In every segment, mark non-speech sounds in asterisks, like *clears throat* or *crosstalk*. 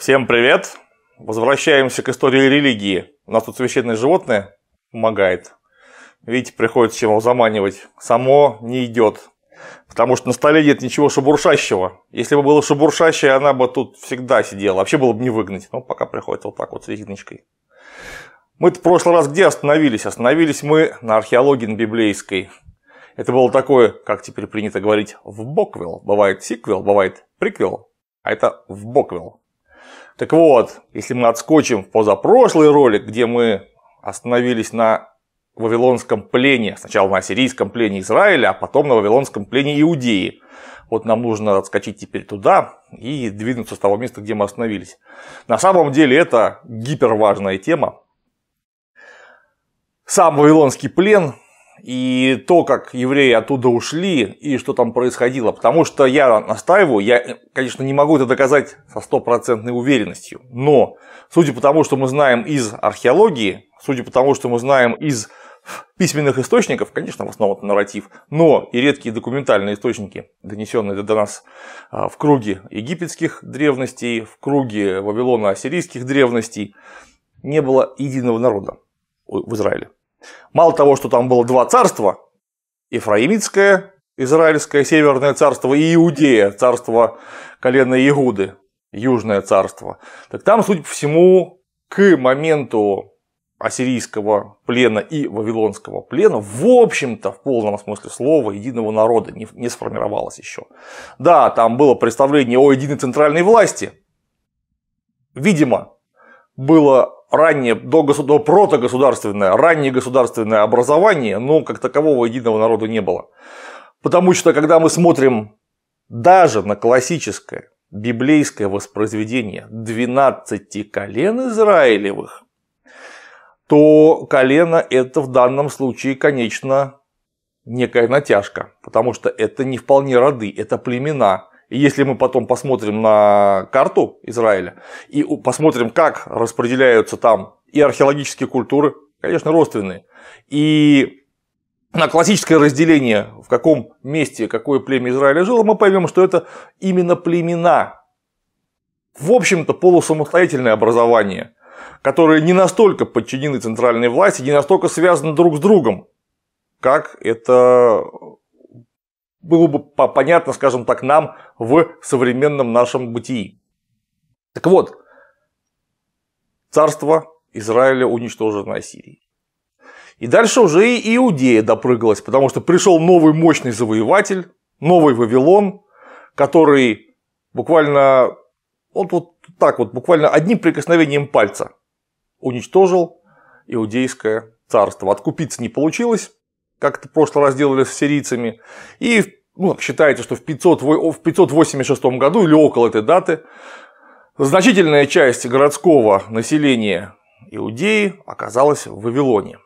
Всем привет! Возвращаемся к истории религии. У нас тут священное животное помогает. Видите, приходится его заманивать. Само не идет. Потому что на столе нет ничего шебуршащего. Если бы было шебуршащее, она бы тут всегда сидела. Вообще было бы не выгнать. Но ну, пока приходится вот так вот с резиночкой. Мы в прошлый раз где остановились? Остановились мы на археологии на библейской. Это было такое, как теперь принято говорить, в Боквилл. Бывает сиквел, бывает приквел, а это в Боквилл. Так вот, если мы отскочим в позапрошлый ролик, где мы остановились на Вавилонском плене, сначала на сирийском плене Израиля, а потом на Вавилонском плене Иудеи. Вот нам нужно отскочить теперь туда и двинуться с того места, где мы остановились. На самом деле это гиперважная тема. Сам Вавилонский плен и то, как евреи оттуда ушли, и что там происходило. Потому что я настаиваю, я, конечно, не могу это доказать со стопроцентной уверенностью, но судя по тому, что мы знаем из археологии, судя по тому, что мы знаем из письменных источников, конечно, в основном это нарратив, но и редкие документальные источники, донесенные до нас а, в круге египетских древностей, в круге Вавилона-ассирийских древностей, не было единого народа в Израиле. Мало того, что там было два царства, ифраимитское, Израильское Северное царство и Иудея, царство колена Иуды, Южное царство. Так там, судя по всему, к моменту ассирийского плена и вавилонского плена, в общем-то, в полном смысле слова, единого народа не, не сформировалось еще. Да, там было представление о единой центральной власти. Видимо, было раннее, до, до протогосударственное, раннее государственное образование, но как такового единого народа не было. Потому что, когда мы смотрим даже на классическое библейское воспроизведение 12 колен Израилевых, то колено это в данном случае, конечно, некая натяжка, потому что это не вполне роды, это племена, если мы потом посмотрим на карту Израиля и посмотрим, как распределяются там и археологические культуры, конечно, родственные, и на классическое разделение, в каком месте какое племя Израиля жило, мы поймем, что это именно племена. В общем-то, полусамостоятельное образование, которые не настолько подчинены центральной власти, не настолько связаны друг с другом, как это было бы понятно, скажем так, нам в современном нашем бытии. Так вот, царство Израиля уничтожено Ассирией. И дальше уже и Иудея допрыгалась, потому что пришел новый мощный завоеватель, новый Вавилон, который буквально вот, вот так вот, буквально одним прикосновением пальца уничтожил иудейское царство. Откупиться не получилось, как то в прошлый раз делали с сирийцами. И ну, считается, что в, 500, в 586 году или около этой даты значительная часть городского населения Иудеи оказалась в Вавилоне.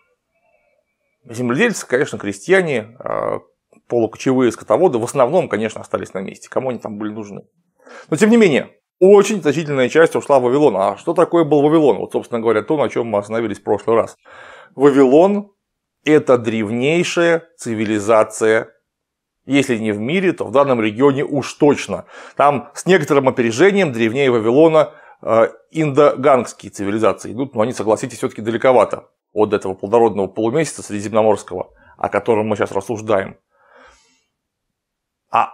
Земледельцы, конечно, крестьяне, а, полукочевые скотоводы в основном, конечно, остались на месте. Кому они там были нужны? Но, тем не менее, очень значительная часть ушла в Вавилон. А что такое был Вавилон? Вот, собственно говоря, то, на чем мы остановились в прошлый раз. Вавилон это древнейшая цивилизация если не в мире, то в данном регионе уж точно. Там с некоторым опережением древнее Вавилона э, индогангские цивилизации идут, но они, согласитесь, все-таки далековато от этого плодородного полумесяца Средиземноморского, о котором мы сейчас рассуждаем. А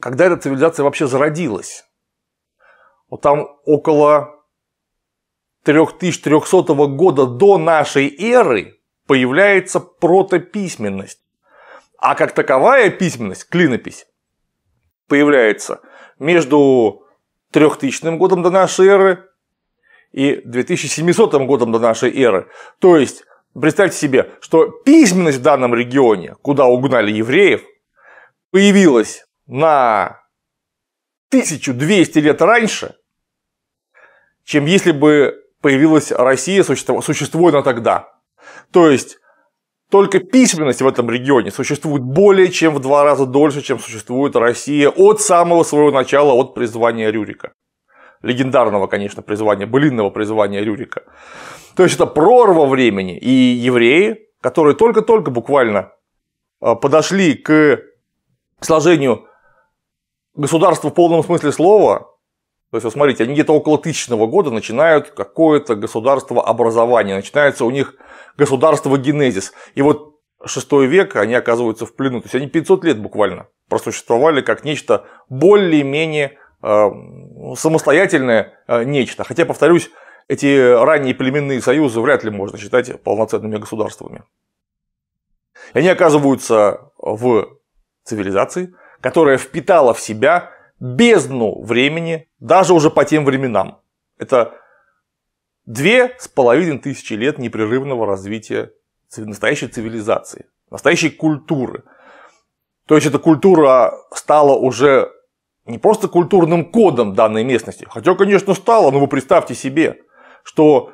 когда эта цивилизация вообще зародилась? Вот там около 3300 года до нашей эры появляется протописьменность. А как таковая письменность, клинопись, появляется между 3000 годом до нашей эры и 2700 годом до нашей эры. То есть, представьте себе, что письменность в данном регионе, куда угнали евреев, появилась на 1200 лет раньше, чем если бы появилась Россия, существуя она тогда. То есть только письменность в этом регионе существует более чем в два раза дольше, чем существует Россия от самого своего начала, от призвания Рюрика. Легендарного, конечно, призвания, былинного призвания Рюрика. То есть это прорва времени. И евреи, которые только-только буквально а, подошли к сложению государства в полном смысле слова, то есть, вот смотрите, они где-то около тысячного года начинают какое-то государство образования, начинается у них государство генезис. И вот 6 век они оказываются в плену. То есть, они 500 лет буквально просуществовали как нечто более-менее э, самостоятельное э, нечто. Хотя, повторюсь, эти ранние племенные союзы вряд ли можно считать полноценными государствами. И они оказываются в цивилизации, которая впитала в себя бездну времени даже уже по тем временам. Это две с половиной тысячи лет непрерывного развития настоящей цивилизации, настоящей культуры. То есть эта культура стала уже не просто культурным кодом данной местности, хотя, конечно, стала, но вы представьте себе, что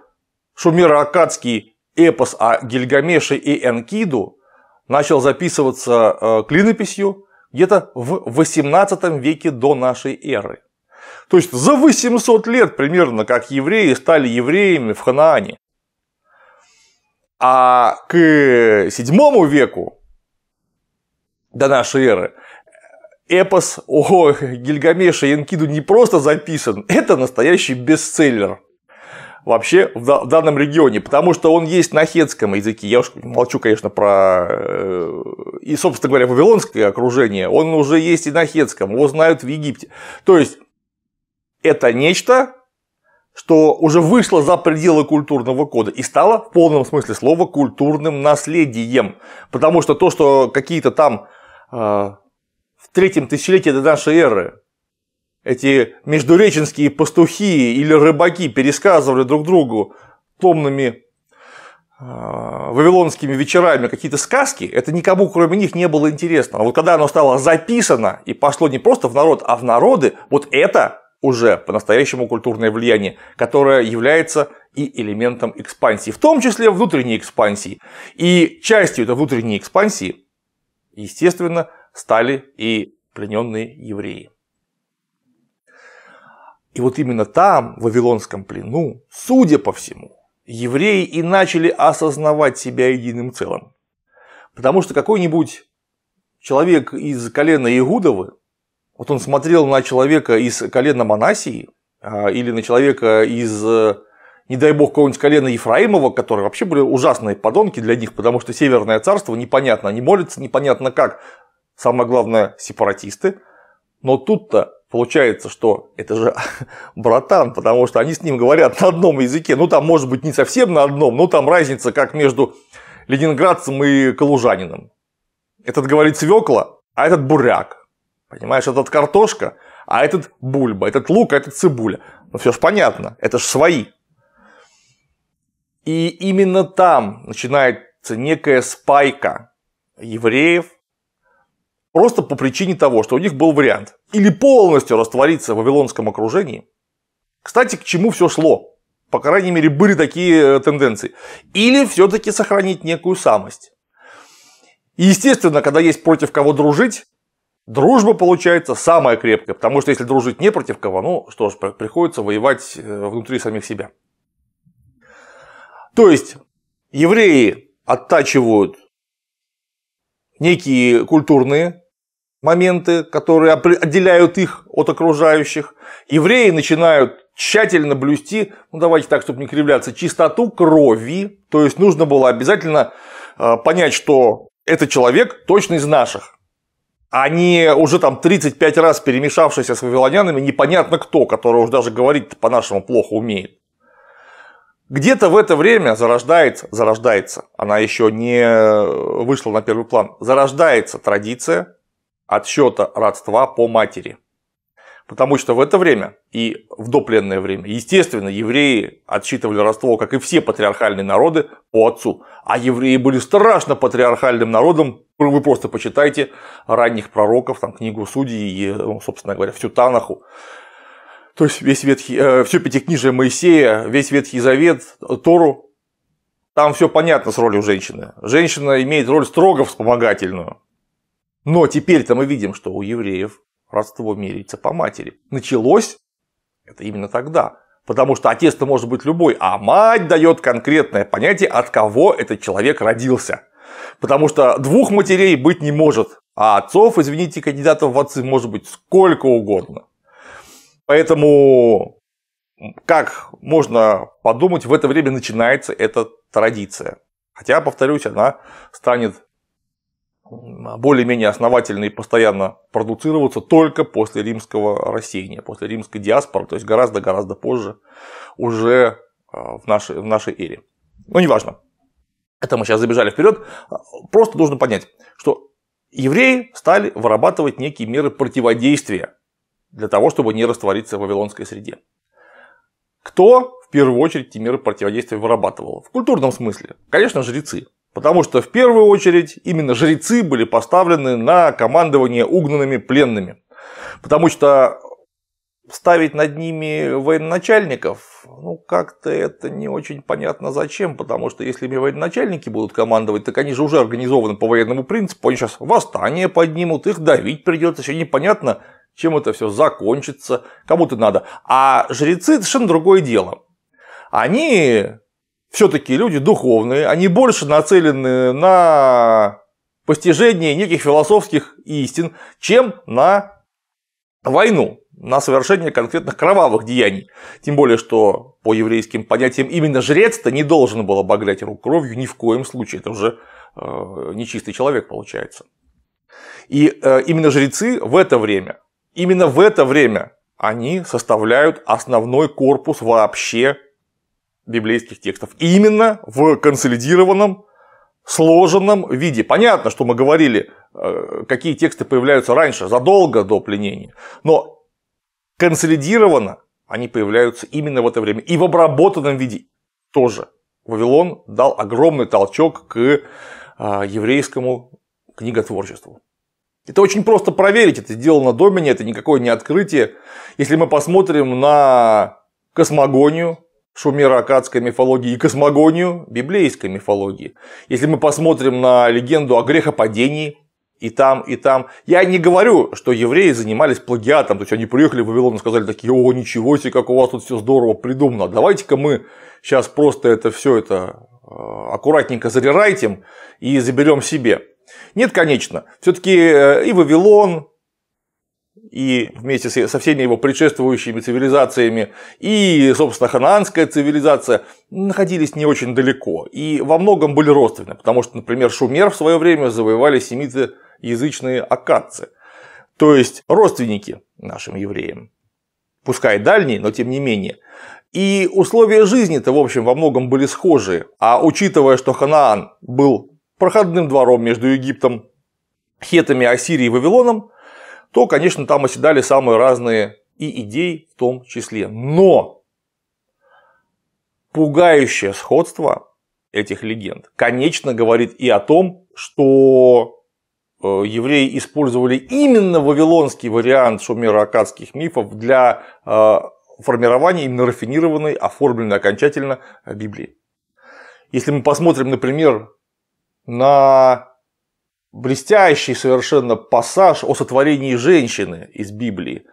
шумеро аккадский эпос о Гильгамеше и Энкиду начал записываться э, клинописью где-то в 18 веке до нашей эры. То есть за 800 лет примерно, как евреи стали евреями в Ханаане. А к 7 веку до нашей эры эпос о Гильгамеше и Энкиду не просто записан, это настоящий бестселлер вообще в данном регионе, потому что он есть на хетском языке. Я уж молчу, конечно, про э, и, собственно говоря, вавилонское окружение. Он уже есть и на хетском, его знают в Египте. То есть это нечто, что уже вышло за пределы культурного кода и стало в полном смысле слова культурным наследием. Потому что то, что какие-то там э, в третьем тысячелетии до нашей эры эти междуреченские пастухи или рыбаки пересказывали друг другу томными э, вавилонскими вечерами какие-то сказки, это никому, кроме них, не было интересно. А вот когда оно стало записано и пошло не просто в народ, а в народы, вот это уже по-настоящему культурное влияние, которое является и элементом экспансии, в том числе внутренней экспансии. И частью этой внутренней экспансии, естественно, стали и плененные евреи. И вот именно там, в Вавилонском плену, судя по всему, евреи и начали осознавать себя единым целым. Потому что какой-нибудь человек из колена Игудовы вот он смотрел на человека из колена Манасии а, или на человека из, э, не дай бог, какого-нибудь колена Ефраимова, которые вообще были ужасные подонки для них, потому что Северное царство непонятно, они молятся непонятно как. Самое главное, сепаратисты. Но тут-то получается, что это же *laughs* братан, потому что они с ним говорят на одном языке. Ну, там, может быть, не совсем на одном, но там разница как между ленинградцем и калужанином. Этот говорит свекла, а этот буряк. Понимаешь, этот картошка, а этот бульба, этот лук, а этот цибуля. Ну, все же понятно, это же свои. И именно там начинается некая спайка евреев, просто по причине того, что у них был вариант или полностью раствориться в вавилонском окружении. Кстати, к чему все шло? По крайней мере, были такие э, тенденции. Или все-таки сохранить некую самость. И естественно, когда есть против кого дружить, Дружба получается самая крепкая, потому что если дружить не против кого, ну что ж, приходится воевать э, внутри самих себя. То есть евреи оттачивают некие культурные моменты, которые отделяют их от окружающих. Евреи начинают тщательно блюсти, ну давайте так, чтобы не кривляться, чистоту крови. То есть нужно было обязательно э, понять, что этот человек точно из наших они уже там 35 раз перемешавшиеся с вавилонянами, непонятно кто, который уже даже говорить по-нашему плохо умеет. Где-то в это время зарождается, зарождается, она еще не э, вышла на первый план, зарождается традиция отсчета родства по матери – Потому что в это время и в допленное время, естественно, евреи отсчитывали родство, как и все патриархальные народы, по отцу. А евреи были страшно патриархальным народом. Вы просто почитайте ранних пророков, там книгу Судей и, ну, собственно говоря, всю Танаху. То есть весь ветхий, э, все пятикнижие Моисея, весь Ветхий Завет, Тору. Там все понятно с ролью женщины. Женщина имеет роль строго вспомогательную. Но теперь-то мы видим, что у евреев родство меряется по матери. Началось это именно тогда. Потому что отец-то может быть любой, а мать дает конкретное понятие, от кого этот человек родился. Потому что двух матерей быть не может, а отцов, извините, кандидатов в отцы может быть сколько угодно. Поэтому, как можно подумать, в это время начинается эта традиция. Хотя, повторюсь, она станет более-менее основательно и постоянно продуцироваться только после римского рассеяния, после римской диаспоры, то есть гораздо-гораздо позже уже а, в нашей, в нашей эре. Но ну, неважно. Это мы сейчас забежали вперед. А, просто нужно понять, что евреи стали вырабатывать некие меры противодействия для того, чтобы не раствориться в вавилонской среде. Кто в первую очередь эти меры противодействия вырабатывал? В культурном смысле, конечно, жрецы. Потому что в первую очередь именно жрецы были поставлены на командование угнанными пленными. Потому что ставить над ними военачальников, ну как-то это не очень понятно зачем, потому что если ими военачальники будут командовать, так они же уже организованы по военному принципу, они сейчас восстание поднимут, их давить придется, еще непонятно, чем это все закончится, кому-то надо. А жрецы это совершенно другое дело. Они все-таки люди духовные, они больше нацелены на постижение неких философских истин, чем на войну, на совершение конкретных кровавых деяний. Тем более, что по еврейским понятиям именно жрец-то не должен был обогрять руку кровью ни в коем случае. Это уже э, нечистый человек получается. И э, именно жрецы в это время, именно в это время они составляют основной корпус вообще библейских текстов. Именно в консолидированном, сложенном виде. Понятно, что мы говорили, э, какие тексты появляются раньше, задолго до пленения. Но консолидированно они появляются именно в это время. И в обработанном виде тоже. Вавилон дал огромный толчок к э, еврейскому книготворчеству. Это очень просто проверить, это сделано до меня, это никакое не открытие. Если мы посмотрим на космогонию шумеро-акадской мифологии и космогонию библейской мифологии. Если мы посмотрим на легенду о грехопадении, и там, и там. Я не говорю, что евреи занимались плагиатом, то есть они приехали в Вавилон и сказали такие, о, ничего себе, как у вас тут все здорово придумано, давайте-ка мы сейчас просто это все это э, аккуратненько зарерайтим и заберем себе. Нет, конечно. Все-таки э, и Вавилон, и вместе со всеми его предшествующими цивилизациями, и, собственно, ханаанская цивилизация находились не очень далеко и во многом были родственны, потому что, например, шумер в свое время завоевали семиты язычные аккадцы, то есть родственники нашим евреям, пускай дальние, но тем не менее. И условия жизни-то, в общем, во многом были схожи, а учитывая, что Ханаан был проходным двором между Египтом, хетами, Ассирией и Вавилоном – то, конечно, там оседали самые разные и идей в том числе. Но пугающее сходство этих легенд, конечно, говорит и о том, что э, евреи использовали именно вавилонский вариант шумеро-акадских мифов для э, формирования именно рафинированной, оформленной окончательно Библии. Если мы посмотрим, например, на блестящий совершенно пассаж о сотворении женщины из Библии.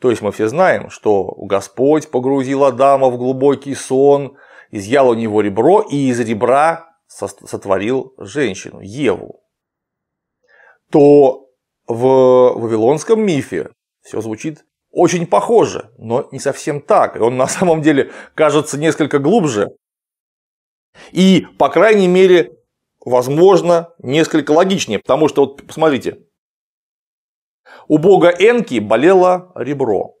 То есть мы все знаем, что Господь погрузил Адама в глубокий сон, изъял у него ребро и из ребра сотворил женщину, Еву. То в вавилонском мифе все звучит очень похоже, но не совсем так. И он на самом деле кажется несколько глубже. И, по крайней мере, возможно, несколько логичнее, потому что, вот посмотрите, у бога Энки болело ребро.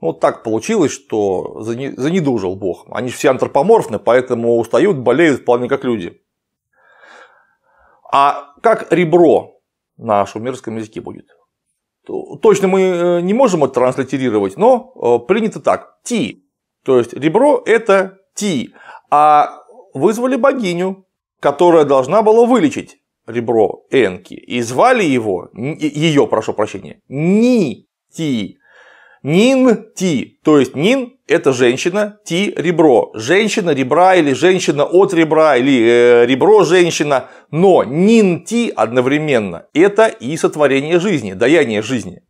Вот так получилось, что занедужил бог. Они все антропоморфны, поэтому устают, болеют вполне как люди. А как ребро на шумерском языке будет? Точно мы э, не можем это транслитерировать, но э, принято так. Ти. То есть ребро это ти. А вызвали богиню, которая должна была вылечить ребро Энки. И звали его, ее, прошу прощения, Нити. Нин-Ти. То есть Нин – это женщина, Ти – ребро. Женщина ребра или женщина от ребра или э, ребро женщина. Но Нин-Ти одновременно – это и сотворение жизни, даяние жизни.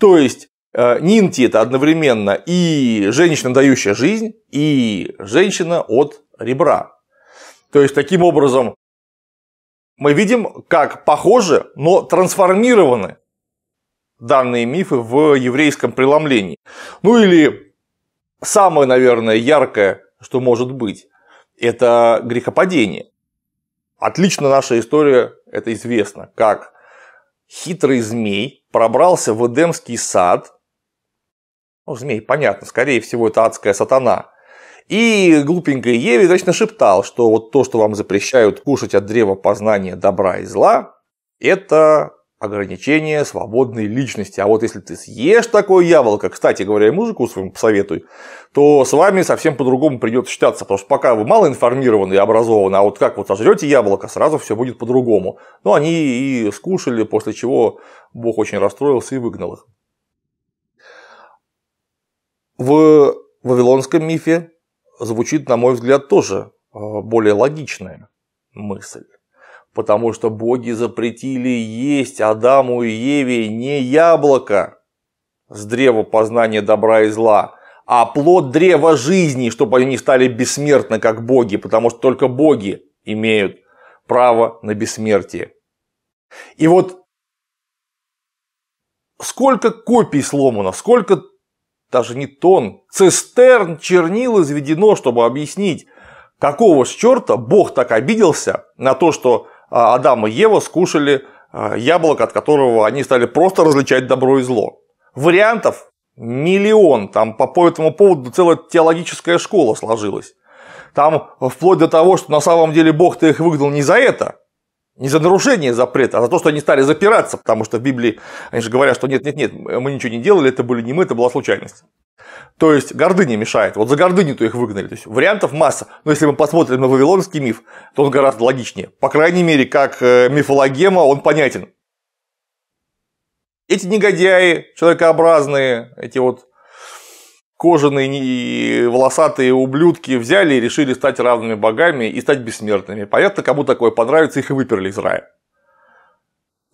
То есть э, Нин-Ти – это одновременно и женщина, дающая жизнь, и женщина от ребра. То есть, таким образом, мы видим, как похожи, но трансформированы данные мифы в еврейском преломлении. Ну или самое, наверное, яркое, что может быть, это грехопадение. Отлично наша история, это известно, как хитрый змей пробрался в Эдемский сад. Ну, змей, понятно, скорее всего, это адская сатана. И глупенькой Еве израчно шептал, что вот то, что вам запрещают кушать от древа познания добра и зла, это ограничение свободной личности. А вот если ты съешь такое яблоко, кстати говоря, и музыку своему посоветую, то с вами совсем по-другому придется считаться, потому что пока вы мало информированы и образованы, а вот как вот сожрете яблоко, сразу все будет по-другому. Но ну, они и скушали, после чего Бог очень расстроился и выгнал их. В вавилонском мифе звучит, на мой взгляд, тоже э, более логичная мысль. Потому что боги запретили есть Адаму и Еве не яблоко с древа познания добра и зла, а плод древа жизни, чтобы они стали бессмертны, как боги, потому что только боги имеют право на бессмертие. И вот сколько копий сломано, сколько даже не тон, цистерн чернил изведено, чтобы объяснить, какого с черта Бог так обиделся на то, что а, Адам и Ева скушали а, яблоко, от которого они стали просто различать добро и зло. Вариантов миллион, там по, по этому поводу целая теологическая школа сложилась. Там вплоть до того, что на самом деле Бог-то их выгнал не за это, не за нарушение запрета, а за то, что они стали запираться, потому что в Библии они же говорят, что нет-нет-нет, мы ничего не делали, это были не мы, это была случайность. То есть гордыня мешает. Вот за гордыню-то их выгнали. То есть вариантов масса. Но если мы посмотрим на вавилонский миф, то он гораздо логичнее. По крайней мере, как э, мифологема он понятен. Эти негодяи, человекообразные, эти вот кожаные и волосатые ублюдки взяли и решили стать равными богами и стать бессмертными. Понятно, кому такое понравится, их и выперли из рая.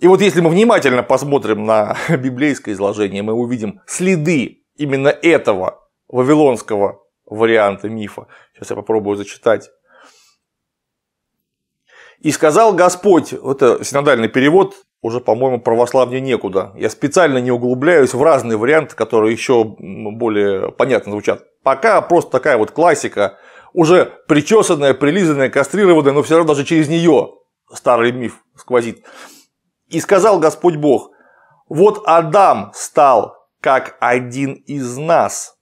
И вот если мы внимательно посмотрим на *laughs* библейское изложение, мы увидим следы именно этого вавилонского варианта мифа. Сейчас я попробую зачитать. «И сказал Господь», это синодальный перевод, уже, по-моему, православнее некуда. Я специально не углубляюсь в разные варианты, которые еще более понятно звучат. Пока просто такая вот классика, уже причесанная, прилизанная, кастрированная, но все равно даже через нее старый миф сквозит. И сказал Господь Бог, вот Адам стал как один из нас,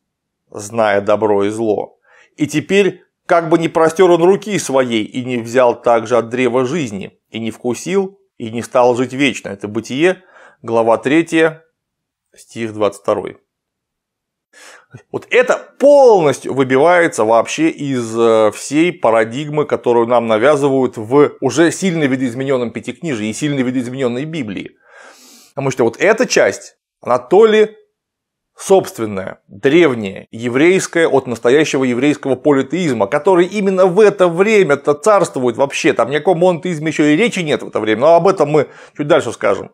зная добро и зло. И теперь как бы не простер он руки своей и не взял также от древа жизни, и не вкусил и не стал жить вечно. Это Бытие, глава 3, стих 22. Вот это полностью выбивается вообще из э, всей парадигмы, которую нам навязывают в уже сильно видоизмененном Пятикнижии и сильно видоизмененной Библии. Потому что вот эта часть, она то ли собственное, древнее, еврейское от настоящего еврейского политеизма, который именно в это время-то царствует вообще, там ни о каком еще и речи нет в это время, но об этом мы чуть дальше скажем.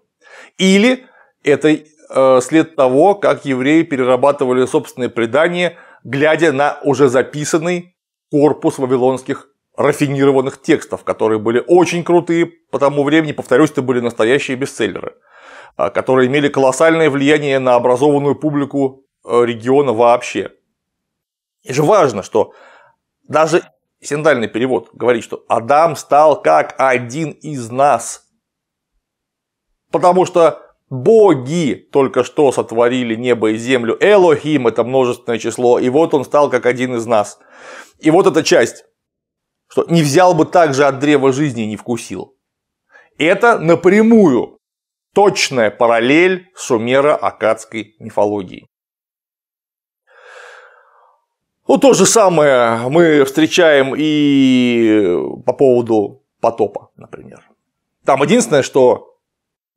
Или это э, след того, как евреи перерабатывали собственные предания, глядя на уже записанный корпус вавилонских рафинированных текстов, которые были очень крутые по тому времени, повторюсь, это были настоящие бестселлеры – а, которые имели колоссальное влияние на образованную публику э, региона вообще. И же важно, что даже синодальный перевод говорит, что Адам стал как один из нас. Потому что боги только что сотворили небо и землю. Элохим – это множественное число, и вот он стал как один из нас. И вот эта часть, что не взял бы также от древа жизни и не вкусил. Это напрямую точная параллель с умеро акадской мифологией. Ну, то же самое мы встречаем и по поводу потопа, например. Там единственное, что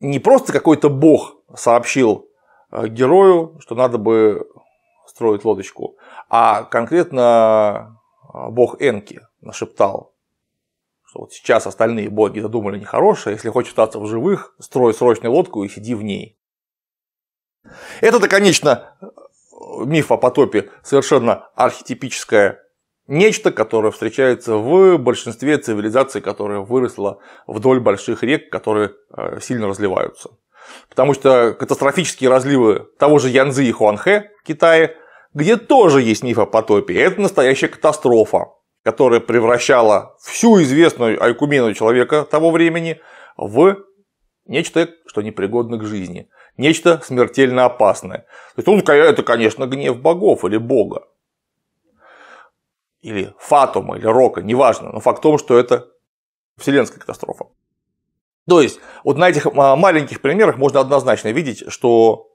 не просто какой-то бог сообщил э, герою, что надо бы строить лодочку, а конкретно э, бог Энки нашептал что вот сейчас остальные боги задумали нехорошее, если хочешь остаться в живых, строй срочную лодку и сиди в ней. Это-то, конечно, миф о потопе совершенно архетипическое нечто, которое встречается в большинстве цивилизаций, которая выросла вдоль больших рек, которые э, сильно разливаются. Потому что катастрофические разливы того же Янзы и Хуанхэ в Китае, где тоже есть миф о потопе, это настоящая катастрофа которая превращала всю известную Айкумену человека того времени в нечто, что непригодно к жизни, нечто смертельно опасное. То есть, ну, это, конечно, гнев богов или бога, или фатума, или рока, неважно, но факт в том, что это вселенская катастрофа. То есть, вот на этих а, маленьких примерах можно однозначно видеть, что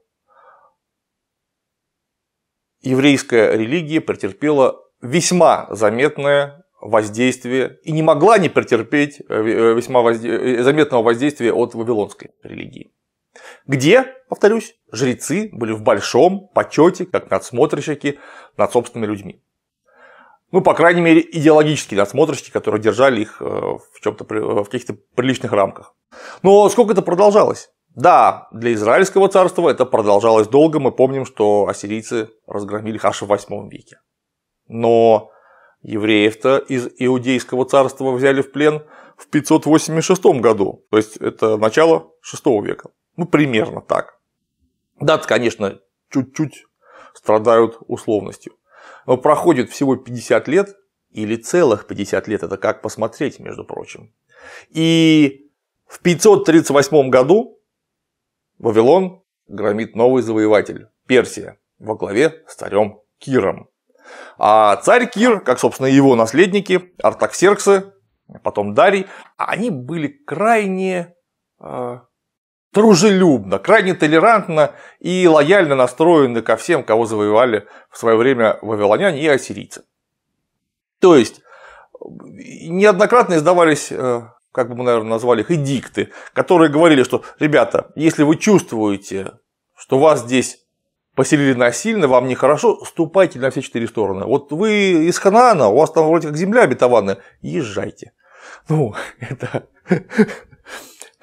еврейская религия претерпела весьма заметное воздействие и не могла не претерпеть э, э, весьма возде... Э, заметного воздействия от вавилонской религии. Где, повторюсь, жрецы были в большом почете, как надсмотрщики над собственными людьми. Ну, по крайней мере, идеологические надсмотрщики, которые держали их в, чем-то, в каких-то приличных рамках. Но сколько это продолжалось? Да, для израильского царства это продолжалось долго. Мы помним, что ассирийцы разгромили их аж в 8 веке. Но евреев-то из Иудейского царства взяли в плен в 586 году, то есть это начало VI века. Ну, примерно так. Даты, конечно, чуть-чуть страдают условностью. Но проходит всего 50 лет, или целых 50 лет, это как посмотреть, между прочим. И в 538 году Вавилон громит новый завоеватель – Персия, во главе с царем Киром. А царь Кир, как, собственно, и его наследники, Артаксерксы, потом Дарий, они были крайне э, дружелюбно, крайне толерантно и лояльно настроены ко всем, кого завоевали в свое время вавилоняне и ассирийцы. То есть, неоднократно издавались э, как бы мы, наверное, назвали их, эдикты, которые говорили, что, ребята, если вы чувствуете, что вас здесь поселили насильно, вам нехорошо, ступайте на все четыре стороны. Вот вы из Ханаана, у вас там вроде как земля обетованная, езжайте. Ну, *laughs* это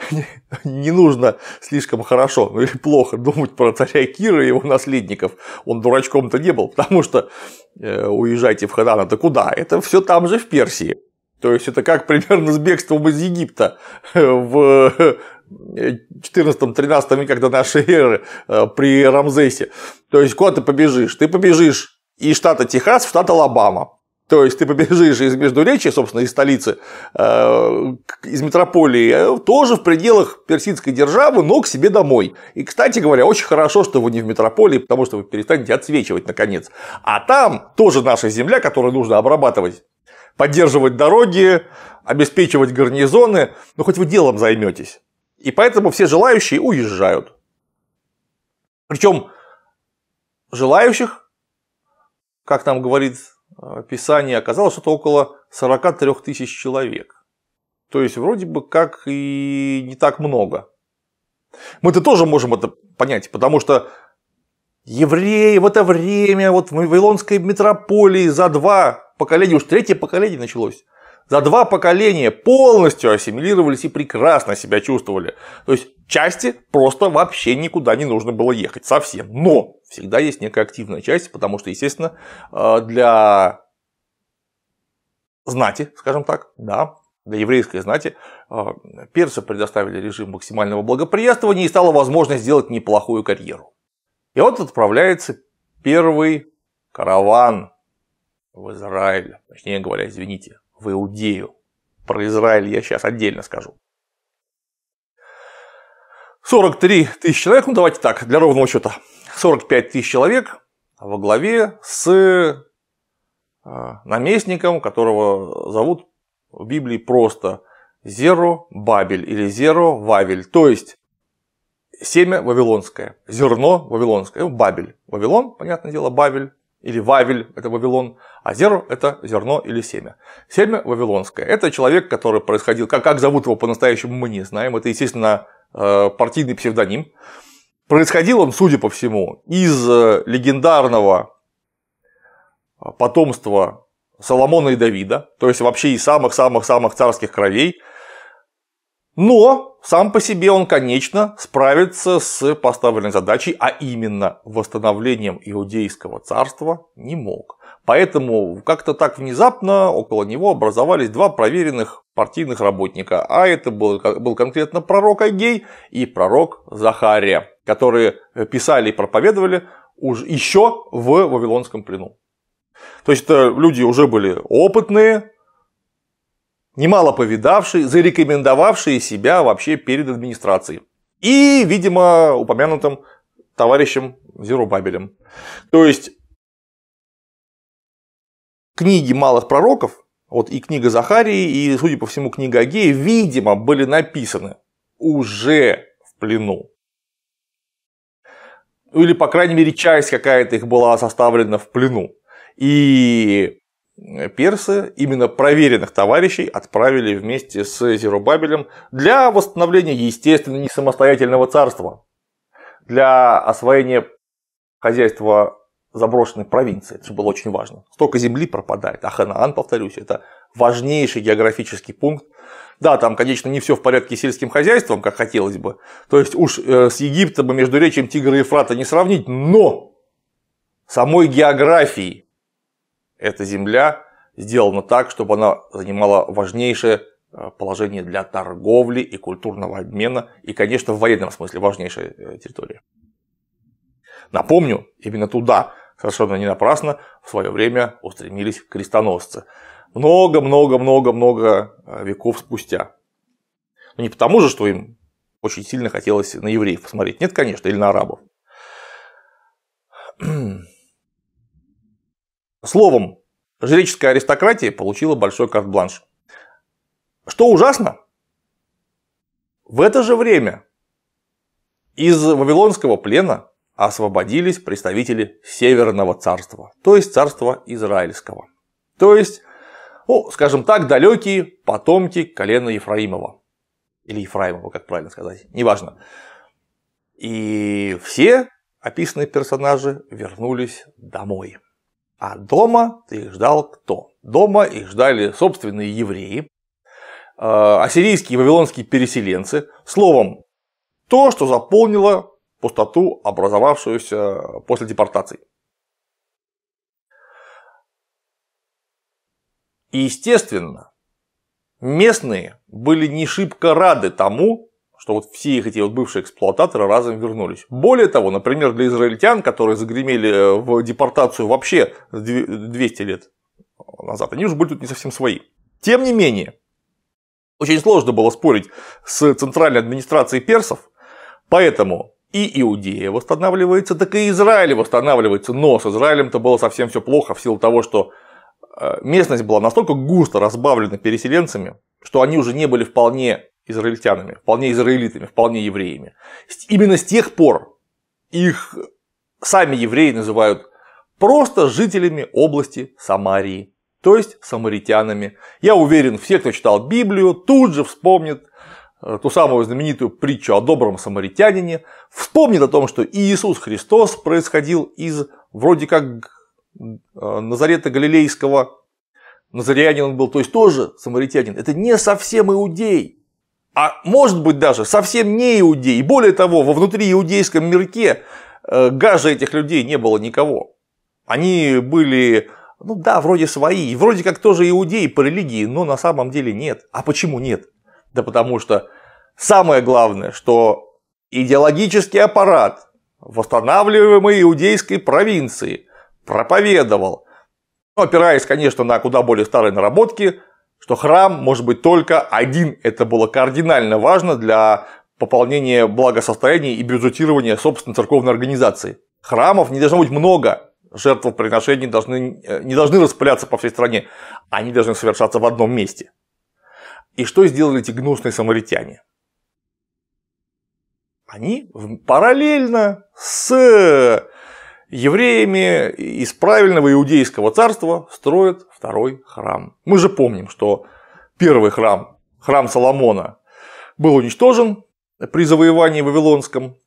*laughs* не нужно слишком хорошо ну, или плохо думать про царя Кира и его наследников. Он дурачком-то не был, *laughs* потому что э, уезжайте в Ханан, это куда? Это все там же в Персии. То есть это как примерно с бегством из Египта в 14-13 веке, когда нашей эры э, при Рамзесе. То есть куда ты побежишь? Ты побежишь из штата Техас в штат Алабама. То есть ты побежишь из Междуречия, собственно, из столицы, э, из метрополии, э, тоже в пределах персидской державы, но к себе домой. И, кстати говоря, очень хорошо, что вы не в метрополии, потому что вы перестанете отсвечивать, наконец. А там тоже наша земля, которую нужно обрабатывать, поддерживать дороги, обеспечивать гарнизоны, ну хоть вы делом займетесь. И поэтому все желающие уезжают. Причем желающих, как нам говорит э, Писание, оказалось что-то около 43 тысяч человек. То есть вроде бы как и не так много. Мы-то тоже можем это понять, потому что евреи в это время, вот в Вавилонской метрополии за два поколения, уж третье поколение началось, за два поколения полностью ассимилировались и прекрасно себя чувствовали. То есть части просто вообще никуда не нужно было ехать совсем. Но всегда есть некая активная часть, потому что, естественно, э, для знати, скажем так, да, для еврейской знати, э, персы предоставили режим максимального благоприятствования и стало возможно сделать неплохую карьеру. И вот отправляется первый караван в Израиль, точнее говоря, извините, в Иудею. Про Израиль я сейчас отдельно скажу. 43 тысячи человек, ну давайте так, для ровного счета. 45 тысяч человек во главе с э, наместником, которого зовут в Библии просто Зеро Бабель или Зеро Вавель, то есть семя вавилонское, зерно вавилонское, ну, Бабель. Вавилон, понятное дело, Бабель, или Вавель – это Вавилон, а зеро – это зерно или семя. Семя вавилонское – это человек, который происходил, как, как зовут его по-настоящему мы не знаем, это, естественно, э, партийный псевдоним. Происходил он, судя по всему, из э, легендарного э, потомства Соломона и Давида, то есть вообще из самых-самых-самых царских кровей. Но сам по себе он, конечно, справиться с поставленной задачей, а именно восстановлением Иудейского царства не мог. Поэтому как-то так внезапно около него образовались два проверенных партийных работника. А это был, был конкретно пророк Агей и пророк Захария, которые писали и проповедовали уж еще в Вавилонском плену. То есть э, люди уже были опытные, немало повидавший, зарекомендовавший себя вообще перед администрацией. И, видимо, упомянутым товарищем Зерубабелем. То есть книги малых пророков, вот и книга Захарии, и, судя по всему, книга Агея, видимо, были написаны уже в плену. Или, по крайней мере, часть какая-то их была составлена в плену. И персы именно проверенных товарищей отправили вместе с Зерубабелем для восстановления естественно не самостоятельного царства, для освоения хозяйства заброшенной провинции. Это же было очень важно. Столько земли пропадает. А Ханаан, повторюсь, это важнейший географический пункт. Да, там, конечно, не все в порядке с сельским хозяйством, как хотелось бы. То есть уж э, с Египтом и между речем, Тигра и Ефрата не сравнить, но самой географии эта земля сделана так, чтобы она занимала важнейшее э, положение для торговли и культурного обмена, и, конечно, в военном смысле важнейшая э, территория. Напомню, именно туда совершенно не напрасно в свое время устремились крестоносцы. Много-много-много-много э, веков спустя. Но не потому же, что им очень сильно хотелось на евреев посмотреть. Нет, конечно, или на арабов. *clears throat* Словом, жреческая аристократия получила большой карт-бланш. Что ужасно, в это же время из вавилонского плена освободились представители Северного царства, то есть царства Израильского. То есть, ну, скажем так, далекие потомки колена Ефраимова. Или Ефраимова, как правильно сказать, неважно. И все описанные персонажи вернулись домой. А дома их ждал кто? Дома их ждали собственные евреи, а, ассирийские и вавилонские переселенцы. Словом, то, что заполнило пустоту, образовавшуюся после депортаций. И естественно, местные были не шибко рады тому, что вот все их эти вот бывшие эксплуататоры разом вернулись. Более того, например, для израильтян, которые загремели э, в депортацию вообще 200 лет назад, они уже были тут не совсем свои. Тем не менее, очень сложно было спорить с центральной администрацией персов, поэтому и Иудея восстанавливается, так и Израиль восстанавливается, но с Израилем-то было совсем все плохо в силу того, что э, местность была настолько густо разбавлена переселенцами, что они уже не были вполне израильтянами, вполне израилитами, вполне евреями. Именно с тех пор их сами евреи называют просто жителями области Самарии, то есть самаритянами. Я уверен, все, кто читал Библию, тут же вспомнит э, ту самую знаменитую притчу о добром самаритянине, вспомнит о том, что Иисус Христос происходил из вроде как э, Назарета Галилейского, Назарианин он был, то есть тоже самаритянин. Это не совсем иудей, а может быть даже совсем не иудеи. Более того, во внутри иудейском мирке э, гаже этих людей не было никого. Они были, ну да, вроде свои, вроде как тоже иудеи по религии, но на самом деле нет. А почему нет? Да потому что самое главное, что идеологический аппарат, восстанавливаемый иудейской провинции, проповедовал, ну, опираясь, конечно, на куда более старые наработки, что храм может быть только один. Это было кардинально важно для пополнения благосостояния и бюджетирования собственной церковной организации. Храмов не должно быть много, жертвоприношений должны, э, не должны распыляться по всей стране, они должны совершаться в одном месте. И что сделали эти гнусные самаритяне? Они параллельно с евреями из правильного иудейского царства строят второй храм. Мы же помним, что первый храм, храм Соломона, был уничтожен при завоевании Вавилонском.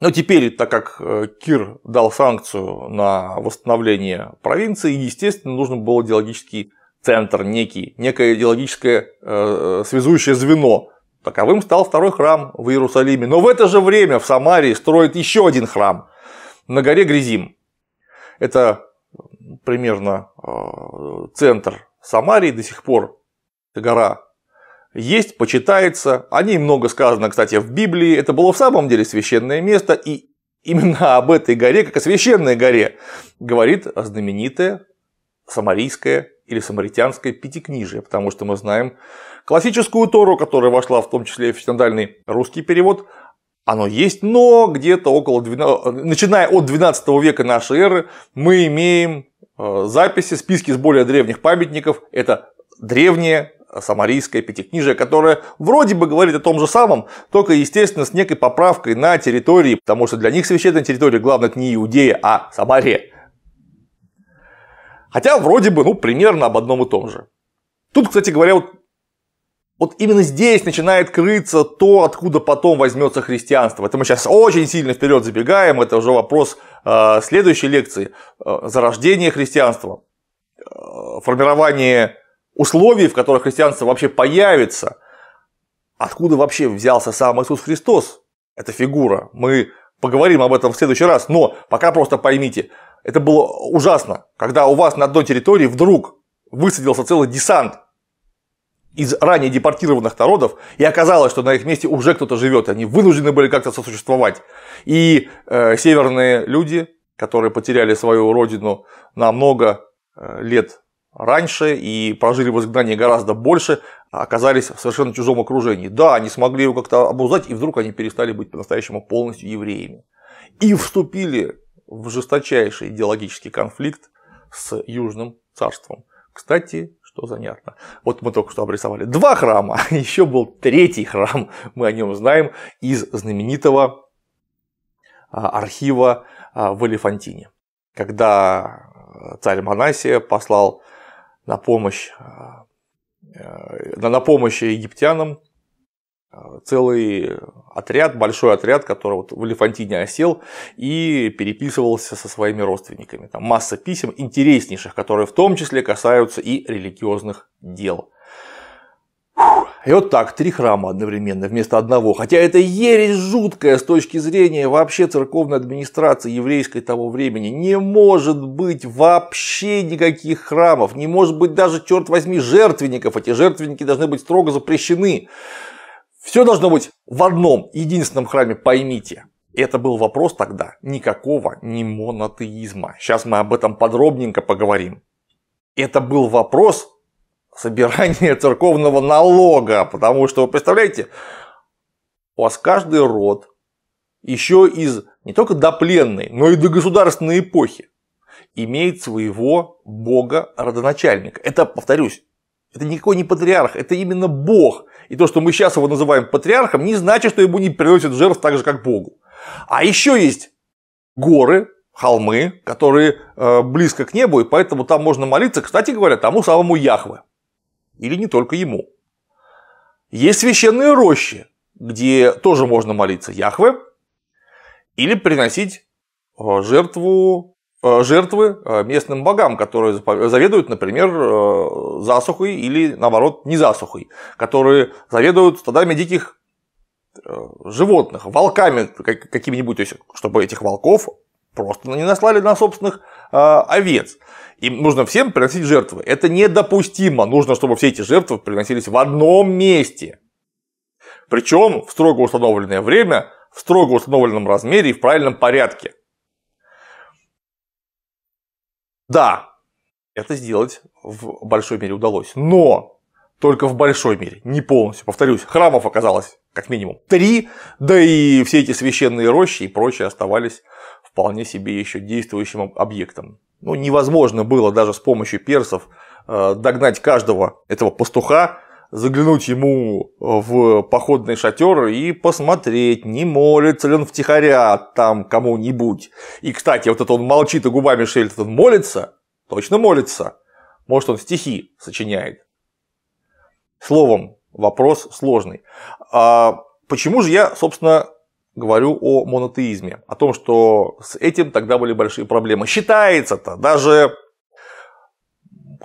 Но теперь, так как э, Кир дал санкцию на восстановление провинции, естественно, нужно было идеологический центр некий, некое идеологическое э, э связующее звено. Таковым стал второй храм в Иерусалиме. Но в это же время в Самарии строят еще один храм на горе Гризим. Это примерно э, центр Самарии до сих пор, гора есть, почитается. О ней много сказано, кстати, в Библии. Это было в самом деле священное место. И именно *laughs* об этой горе, как о священной горе, говорит знаменитая самарийская или самаритянская пятикнижие, потому что мы знаем классическую Тору, которая вошла в том числе в синодальный русский перевод, оно есть, но где-то около 12, начиная от 12 века нашей эры мы имеем Э, записи, списки с более древних памятников – это древнее самарийское пятикнижие, которое вроде бы говорит о том же самом, только, естественно, с некой поправкой на территории, потому что для них священная территория главное не Иудея, а Самария. Хотя вроде бы, ну, примерно об одном и том же. Тут, кстати говоря, вот вот именно здесь начинает крыться то, откуда потом возьмется христианство. Это мы сейчас очень сильно вперед забегаем, это уже вопрос э, следующей лекции. Э, зарождение христианства, э, формирование условий, в которых христианство вообще появится. Откуда вообще взялся сам Иисус Христос? эта фигура. Мы поговорим об этом в следующий раз, но пока просто поймите, это было ужасно, когда у вас на одной территории вдруг высадился целый десант из ранее депортированных народов, и оказалось, что на их месте уже кто-то живет, они вынуждены были как-то сосуществовать. И э, северные люди, которые потеряли свою родину намного э, лет раньше и прожили в изгнании гораздо больше, оказались в совершенно чужом окружении. Да, они смогли его как-то обуздать, и вдруг они перестали быть по-настоящему полностью евреями. И вступили в жесточайший идеологический конфликт с Южным царством. Кстати, что занятно. Вот мы только что обрисовали два храма, *laughs* еще был третий храм, мы о нем знаем, из знаменитого а, архива а, в Элефантине. Когда а, царь Манасия послал на помощь, э, на помощь египтянам Э, целый отряд, большой отряд, который вот в Элефантине осел и переписывался со своими родственниками. Там масса писем интереснейших, которые в том числе касаются и религиозных дел. И вот так, три храма одновременно вместо одного. Хотя это ересь жуткая с точки зрения вообще церковной администрации еврейской того времени. Не может быть вообще никаких храмов. Не может быть даже, черт возьми, жертвенников. Эти жертвенники должны быть строго запрещены. Все должно быть в одном единственном храме, поймите. Это был вопрос тогда никакого не монотеизма. Сейчас мы об этом подробненько поговорим. Это был вопрос собирания *laughs* церковного налога, потому что, вы представляете, у вас каждый род еще из не только до пленной, но и до государственной эпохи имеет своего бога-родоначальника. Это, повторюсь, это никакой не патриарх, это именно бог. И то, что мы сейчас его называем патриархом, не значит, что ему не приносят жертв так же, как Богу. А еще есть горы, холмы, которые э, близко к небу, и поэтому там можно молиться, кстати говоря, тому самому Яхве. Или не только ему. Есть священные рощи, где тоже можно молиться Яхве или приносить э, жертву Э, жертвы э, местным богам, которые заведуют, например, э, засухой или, наоборот, не засухой, которые заведуют стадами диких животных, волками какими-нибудь, то есть, чтобы этих волков просто не наслали на собственных овец. Им нужно всем приносить жертвы. Это недопустимо. Нужно, чтобы все эти жертвы приносились в одном месте. Причем в строго установленное время, в строго установленном размере и в правильном порядке. Да, это сделать в большой мере удалось, но только в большой мере, не полностью. Повторюсь, храмов оказалось как минимум три, да и все эти священные рощи и прочее оставались вполне себе еще действующим объектом. Ну, невозможно было даже с помощью персов э, догнать каждого этого пастуха, заглянуть ему э, в походный шатер и посмотреть, не молится ли он втихаря там кому-нибудь. И, кстати, вот это он молчит и губами шевелит, он молится? Точно молится. Может, он стихи сочиняет. Словом, вопрос сложный. А почему же я, собственно, говорю о монотеизме? О том, что с этим тогда были большие проблемы. Считается-то, даже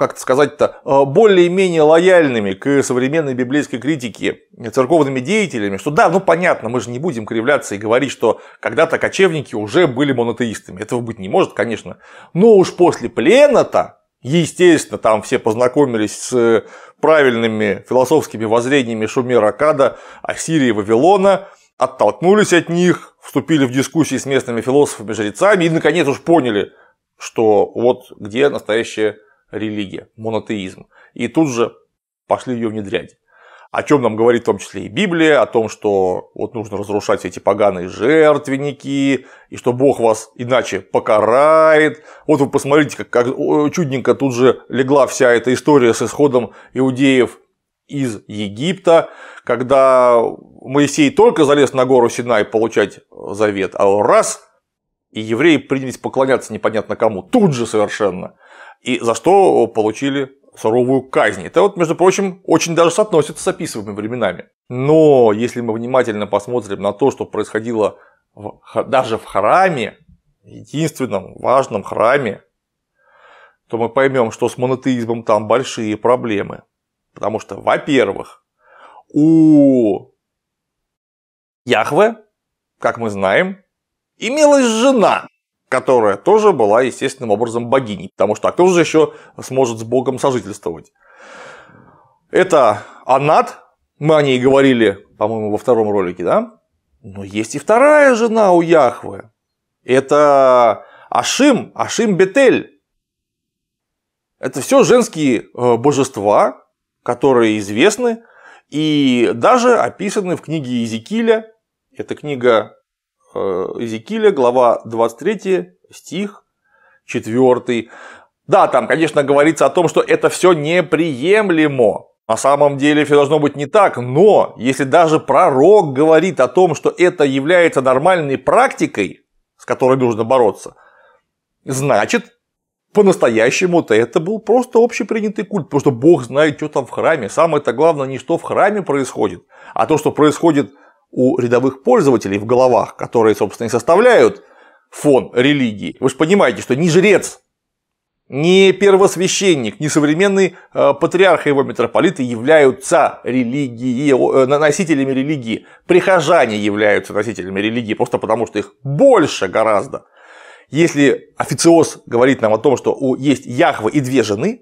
как сказать-то, э, более-менее лояльными к современной библейской критике э, церковными деятелями, что да, ну понятно, мы же не будем кривляться и говорить, что когда-то кочевники уже были монотеистами. Этого быть не может, конечно. Но уж после плена-то, естественно, там все познакомились с э, правильными философскими воззрениями Шумера Акада, Ассирии и Вавилона, оттолкнулись от них, вступили в дискуссии с местными философами-жрецами и, наконец, уж поняли, что вот где настоящая религия, монотеизм. И тут же пошли ее внедрять. О чем нам говорит в том числе и Библия, о том, что вот нужно разрушать все эти поганые жертвенники, и что Бог вас иначе покарает. Вот вы посмотрите, как, как чудненько тут же легла вся эта история с исходом иудеев из Египта, когда Моисей только залез на гору Синай получать завет, а раз, и евреи принялись поклоняться непонятно кому, тут же совершенно – и за что получили суровую казнь. Это вот, между прочим, очень даже соотносится с описываемыми временами. Но если мы внимательно посмотрим на то, что происходило в, даже в храме, единственном важном храме, то мы поймем, что с монотеизмом там большие проблемы. Потому что, во-первых, у Яхве, как мы знаем, имелась жена которая тоже была естественным образом богиней, потому что а кто же еще сможет с богом сожительствовать? Это Анат, мы о ней говорили, по-моему, во втором ролике, да? Но есть и вторая жена у Яхвы. Это Ашим, Ашим Бетель. Это все женские э, божества, которые известны и даже описаны в книге Иезекииля. Это книга Иезекииля, э, глава 23, стих 4. Да, там, конечно, говорится о том, что это все неприемлемо. На самом деле все должно быть не так, но если даже пророк говорит о том, что это является нормальной практикой, с которой нужно бороться, значит, по-настоящему-то это был просто общепринятый культ, потому что Бог знает, что там в храме. Самое-то главное не что в храме происходит, а то, что происходит у рядовых пользователей в головах, которые, собственно, и составляют фон религии. Вы же понимаете, что ни жрец, ни первосвященник, ни современный э, патриарх и его митрополиты являются религии, э, носителями религии. Прихожане являются носителями религии просто потому, что их больше гораздо. Если официоз говорит нам о том, что есть Яхва и две жены,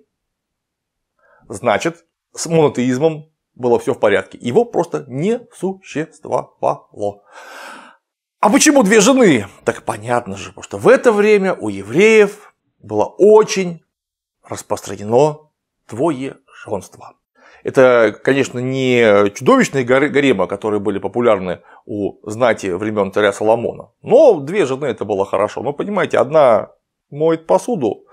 значит, с монотеизмом было все в порядке. Его просто не существовало. А почему две жены? Так понятно же, потому что в это время у евреев было очень распространено двоеженство. Это, конечно, не чудовищные гаремы, которые были популярны у знати времен царя Соломона. Но две жены это было хорошо. Но понимаете, одна моет посуду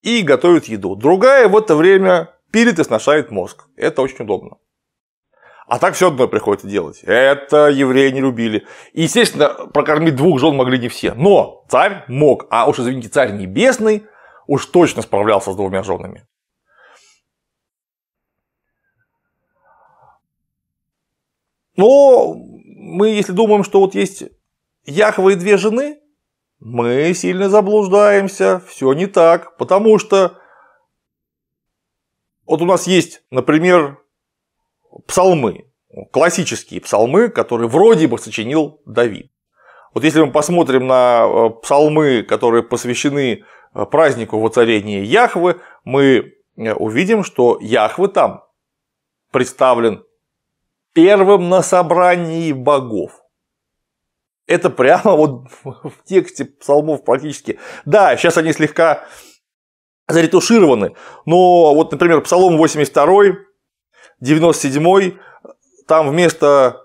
и готовит еду. Другая в это время пилит мозг. Это очень удобно. А так все одно приходится делать. Это евреи не любили. И, естественно, прокормить двух жен могли не все. Но царь мог, а уж, извините, царь небесный уж точно справлялся с двумя женами. Но мы, если думаем, что вот есть Яхва и две жены, мы сильно заблуждаемся, все не так, потому что вот у нас есть, например, псалмы, классические псалмы, которые вроде бы сочинил Давид. Вот если мы посмотрим на э, псалмы, которые посвящены э, празднику воцарения Яхвы, мы э, увидим, что Яхвы там представлен первым на собрании богов. Это прямо вот *laughs* в тексте псалмов практически. Да, сейчас они слегка заретушированы. Но вот, например, Псалом 82, 97, там вместо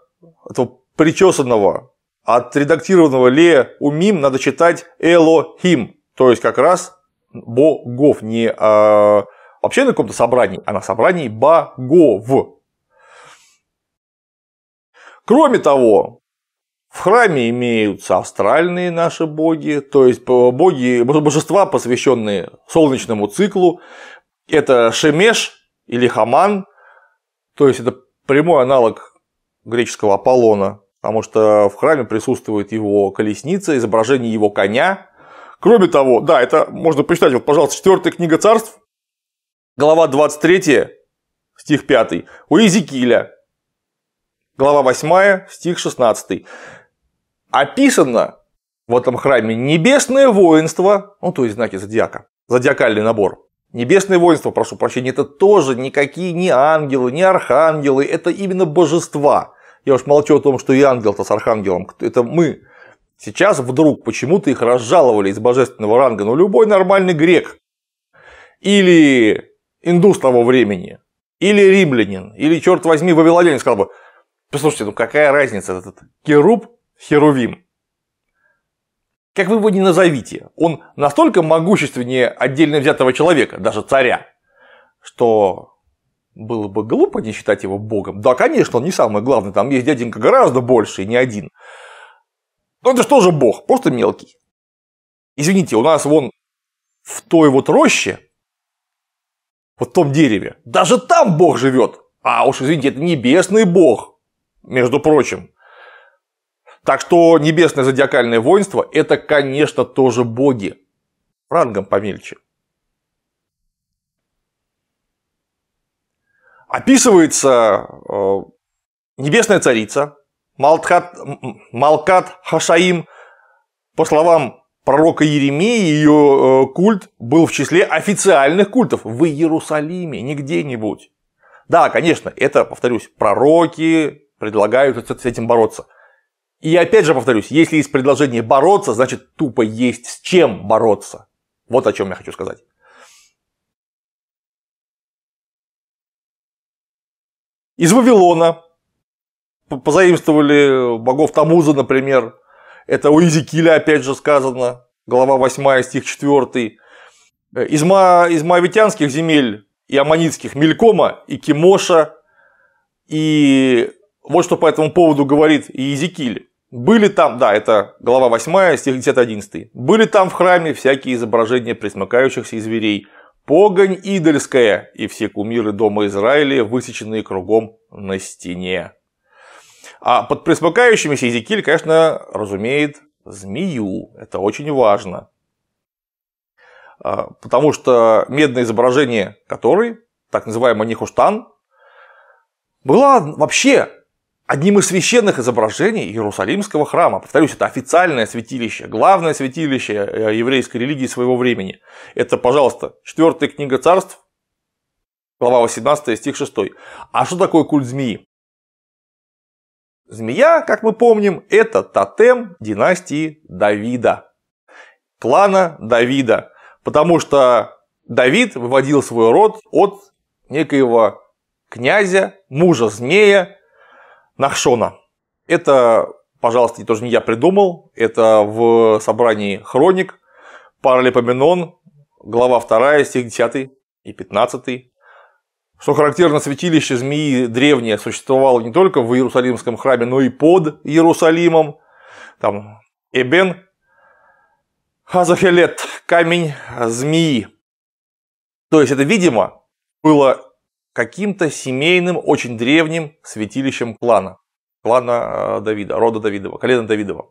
этого причесанного, отредактированного ле умим надо читать элохим, то есть как раз богов, не а, вообще на каком-то собрании, а на собрании богов. Кроме того, храме имеются астральные наши боги, то есть боги, божества, посвященные солнечному циклу. Это Шемеш или Хаман, то есть это прямой аналог греческого Аполлона, потому что в храме присутствует его колесница, изображение его коня. Кроме того, да, это можно почитать, вот, пожалуйста, 4 книга царств, глава 23, стих 5, у Иезекииля, глава 8, стих 16 описано в этом храме небесное воинство, ну то есть знаки зодиака, зодиакальный набор. Небесное воинство, прошу прощения, это тоже никакие не ангелы, не архангелы, это именно божества. Я уж молчу о том, что и ангел-то с архангелом, это мы. Сейчас вдруг почему-то их разжаловали из божественного ранга, но ну, любой нормальный грек или индус того времени, или римлянин, или, черт возьми, вавилонянин сказал бы, послушайте, ну какая разница, этот керуб Херувим. Как вы его ни назовите, он настолько могущественнее отдельно взятого человека, даже царя, что было бы глупо не считать его богом. Да, конечно, он не самый главный, там есть дяденька гораздо больше, и не один. Но это что же бог, просто мелкий. Извините, у нас вон в той вот роще, вот в том дереве, даже там бог живет. А уж извините, это небесный бог, между прочим. Так что небесное зодиакальное воинство – это, конечно, тоже боги. Рангом помельче. Описывается э, небесная царица Малкат, Малкат Хашаим. По словам пророка Еремии, ее э, культ был в числе официальных культов в Иерусалиме, не где-нибудь. Да, конечно, это, повторюсь, пророки предлагают с этим бороться – и опять же повторюсь, если есть предложение бороться, значит тупо есть с чем бороться. Вот о чем я хочу сказать. Из Вавилона позаимствовали богов Тамуза, например. Это у Иезекииля опять же сказано, глава 8, стих 4. Э, из, ма... из моавитянских земель и аманитских Мелькома и Кимоша. И вот что по этому поводу говорит Иезекииль. Были там, да, это глава 8, стих 10-11. Были там в храме всякие изображения присмыкающихся и зверей, погонь идольская и все кумиры дома Израиля, высеченные кругом на стене. А под присмыкающимися Езекиль, конечно, разумеет змею. Это очень важно. А, потому что медное изображение который так называемый Нихуштан, была вообще одним из священных изображений Иерусалимского храма. Повторюсь, это официальное святилище, главное святилище э, еврейской религии своего времени. Это, пожалуйста, четвертая книга царств, глава 18, стих 6. А что такое культ змеи? Змея, как мы помним, это тотем династии Давида, клана Давида, потому что Давид выводил свой род от некоего князя, мужа змея, Нахшона. Это, пожалуйста, тоже не я придумал, это в собрании хроник, Паралипоменон, глава 2, стих 10 и 15. Что характерно, святилище змеи древнее существовало не только в Иерусалимском храме, но и под Иерусалимом. Там Эбен Хазахелет, камень змеи. То есть это, видимо, было каким-то семейным, очень древним святилищем клана, клана э, Давида, рода Давидова, колена Давидова.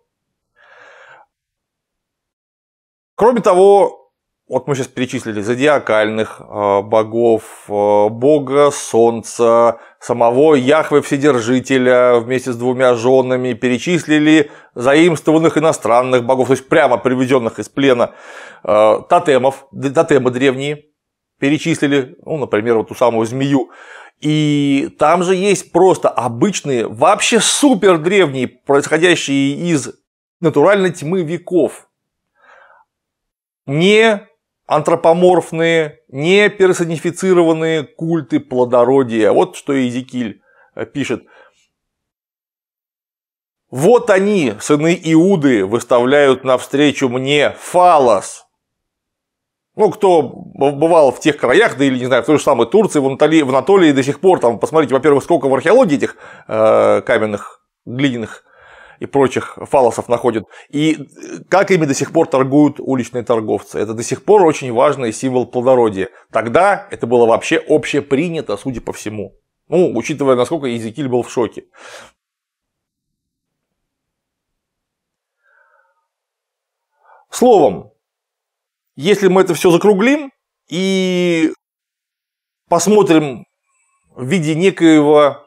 Кроме того, вот мы сейчас перечислили зодиакальных э, богов, э, бога солнца, самого Яхве Вседержителя вместе с двумя женами, перечислили заимствованных иностранных богов, то есть прямо приведенных из плена тотемов, тотемы древние – перечислили, ну, например, вот ту самую змею. И там же есть просто обычные, вообще супер древние, происходящие из натуральной тьмы веков. Не антропоморфные, не персонифицированные культы плодородия. Вот что Изикиль э, пишет. Вот они, сыны Иуды, выставляют навстречу мне фалос, ну, кто бывал в тех краях, да или, не знаю, в той же самой Турции, в Анатолии, в Анатолии до сих пор, там, посмотрите, во-первых, сколько в археологии этих э, каменных, глиняных и прочих фалосов находят, и э, как ими до сих пор торгуют уличные торговцы. Это до сих пор очень важный символ плодородия. Тогда это было вообще общепринято, судя по всему. Ну, учитывая, насколько Езекиль был в шоке. Словом, если мы это все закруглим и посмотрим в виде некоего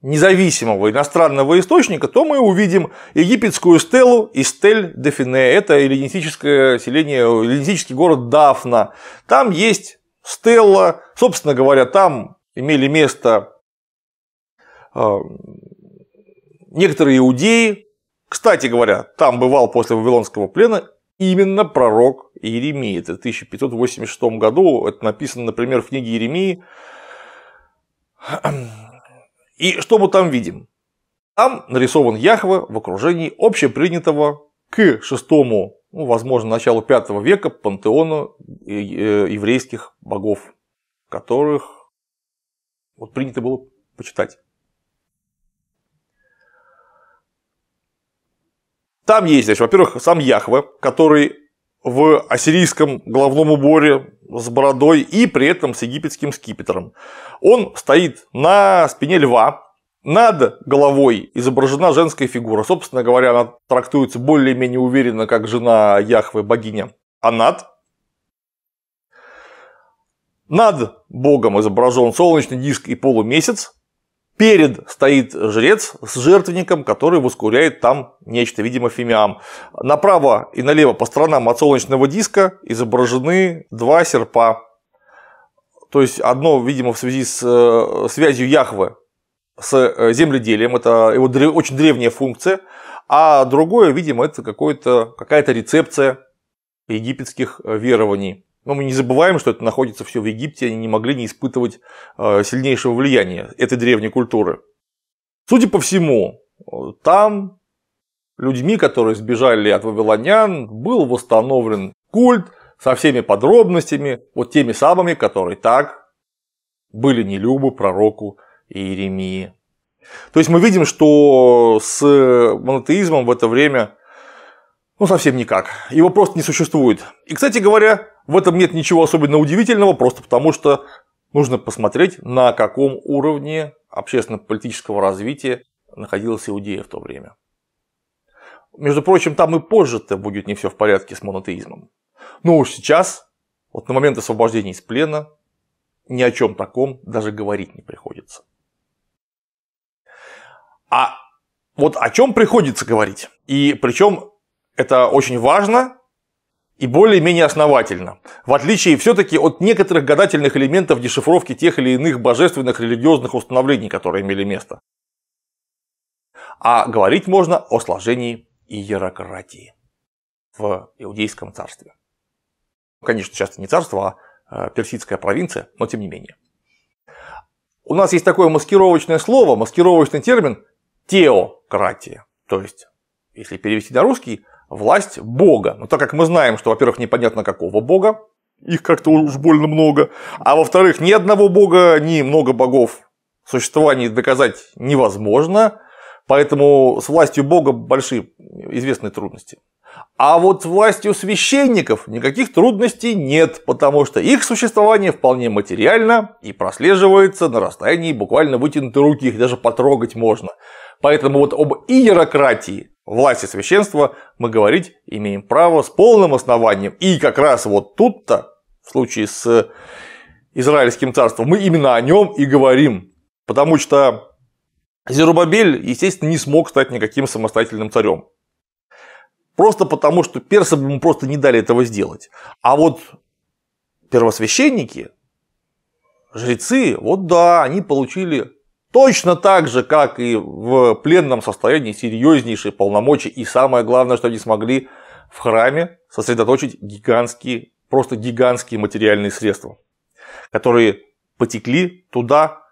независимого иностранного источника, то мы увидим египетскую стелу и стель Дефине. Это эллинистическое селение, эллинистический город Дафна. Там есть стела, Собственно говоря, там имели место а, некоторые иудеи. Кстати говоря, там бывал после Вавилонского плена именно пророк Иеремии. Это в 1586 году, это написано, например, в книге Иеремии. И что мы там видим? Там нарисован Яхва в окружении общепринятого к шестому, ну, возможно, началу пятого века пантеона э, э, еврейских богов, которых вот принято было почитать. Там есть, значит, во-первых, сам Яхве, который в ассирийском головном уборе с бородой и при этом с египетским скипетром. Он стоит на спине льва, над головой изображена женская фигура. Собственно говоря, она трактуется более-менее уверенно, как жена Яхвы, богиня. А Над богом изображен солнечный диск и полумесяц, Перед стоит жрец с жертвенником, который воскуряет там нечто, видимо, фимиам. Направо и налево по сторонам от солнечного диска изображены два серпа. То есть одно, видимо, в связи с э, связью Яхвы с э, земледелием, это его очень древняя функция, а другое, видимо, это какая-то рецепция египетских э, верований. Но мы не забываем, что это находится все в Египте, они не могли не испытывать э, сильнейшего влияния этой древней культуры. Судя по всему, там людьми, которые сбежали от вавилонян, был восстановлен культ со всеми подробностями, вот теми самыми, которые так были нелюбы пророку Иеремии. То есть мы видим, что с монотеизмом в это время ну, совсем никак. Его просто не существует. И, кстати говоря, в этом нет ничего особенно удивительного, просто потому что нужно посмотреть, на каком уровне общественно-политического развития находилась Иудея в то время. Между прочим, там и позже-то будет не все в порядке с монотеизмом. Но уж сейчас, вот на момент освобождения из плена, ни о чем таком даже говорить не приходится. А вот о чем приходится говорить? И причем это очень важно, и более-менее основательно, в отличие все-таки от некоторых гадательных элементов дешифровки тех или иных божественных религиозных установлений, которые имели место. А говорить можно о сложении иерократии в Иудейском царстве. Конечно, сейчас не царство, а э, персидская провинция, но тем не менее. У нас есть такое маскировочное слово, маскировочный термин – теократия. То есть, если перевести на русский – власть Бога. Но так как мы знаем, что, во-первых, непонятно какого Бога, их как-то уж больно много, а во-вторых, ни одного Бога, ни много богов существования доказать невозможно, поэтому с властью Бога большие известные трудности. А вот с властью священников никаких трудностей нет, потому что их существование вполне материально и прослеживается на расстоянии буквально вытянутой руки, их даже потрогать можно. Поэтому вот об иерократии власти священства мы говорить имеем право с полным основанием. И как раз вот тут-то, в случае с э, Израильским царством, мы именно о нем и говорим. Потому что Зерубабель, естественно, не смог стать никаким самостоятельным царем. Просто потому, что персам ему просто не дали этого сделать. А вот первосвященники, жрецы, вот да, они получили Точно так же, как и в пленном состоянии серьезнейшие полномочия и самое главное, что они смогли в храме сосредоточить гигантские, просто гигантские материальные средства, которые потекли туда,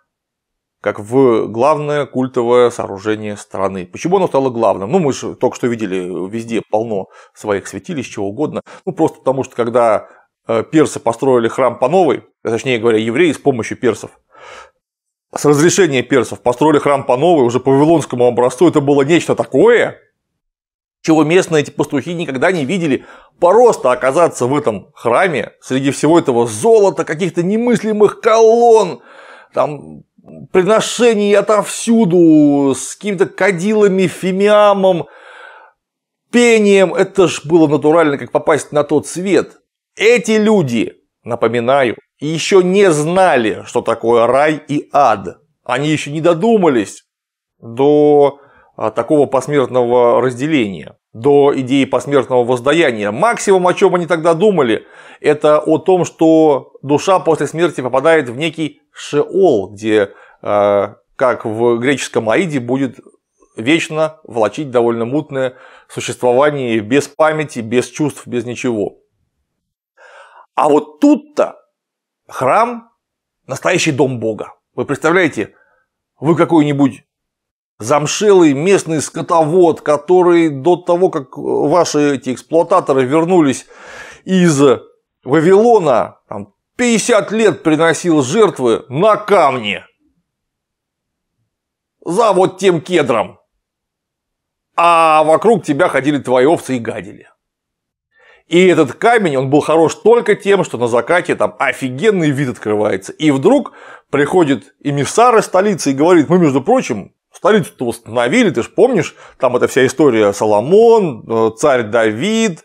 как в главное культовое сооружение страны. Почему оно стало главным? Ну, мы же только что видели, везде полно своих святилищ, чего угодно. Ну, просто потому что когда э, персы построили храм по новой, точнее говоря, евреи с помощью персов, с разрешения персов построили храм по новой, уже по вавилонскому образцу, это было нечто такое, чего местные эти пастухи никогда не видели. Просто оказаться в этом храме среди всего этого золота, каких-то немыслимых колонн, там приношений отовсюду, с какими-то кадилами, фимиамом, пением. Это ж было натурально, как попасть на тот свет. Эти люди, напоминаю, еще не знали, что такое рай и ад. Они еще не додумались до а, такого посмертного разделения, до идеи посмертного воздаяния. Максимум, о чем они тогда думали, это о том, что душа после смерти попадает в некий шеол, где, а, как в греческом аиде, будет вечно влачить довольно мутное существование без памяти, без чувств, без ничего. А вот тут-то храм – настоящий дом Бога. Вы представляете, вы какой-нибудь замшелый местный скотовод, который до того, как ваши эти эксплуататоры вернулись из Вавилона, там, 50 лет приносил жертвы на камне за вот тем кедром. А вокруг тебя ходили твои овцы и гадили. И этот камень, он был хорош только тем, что на закате там офигенный вид открывается. И вдруг приходит эмиссар из столицы и говорит, мы, между прочим, столицу-то восстановили, ты же помнишь, там эта вся история Соломон, э, царь Давид,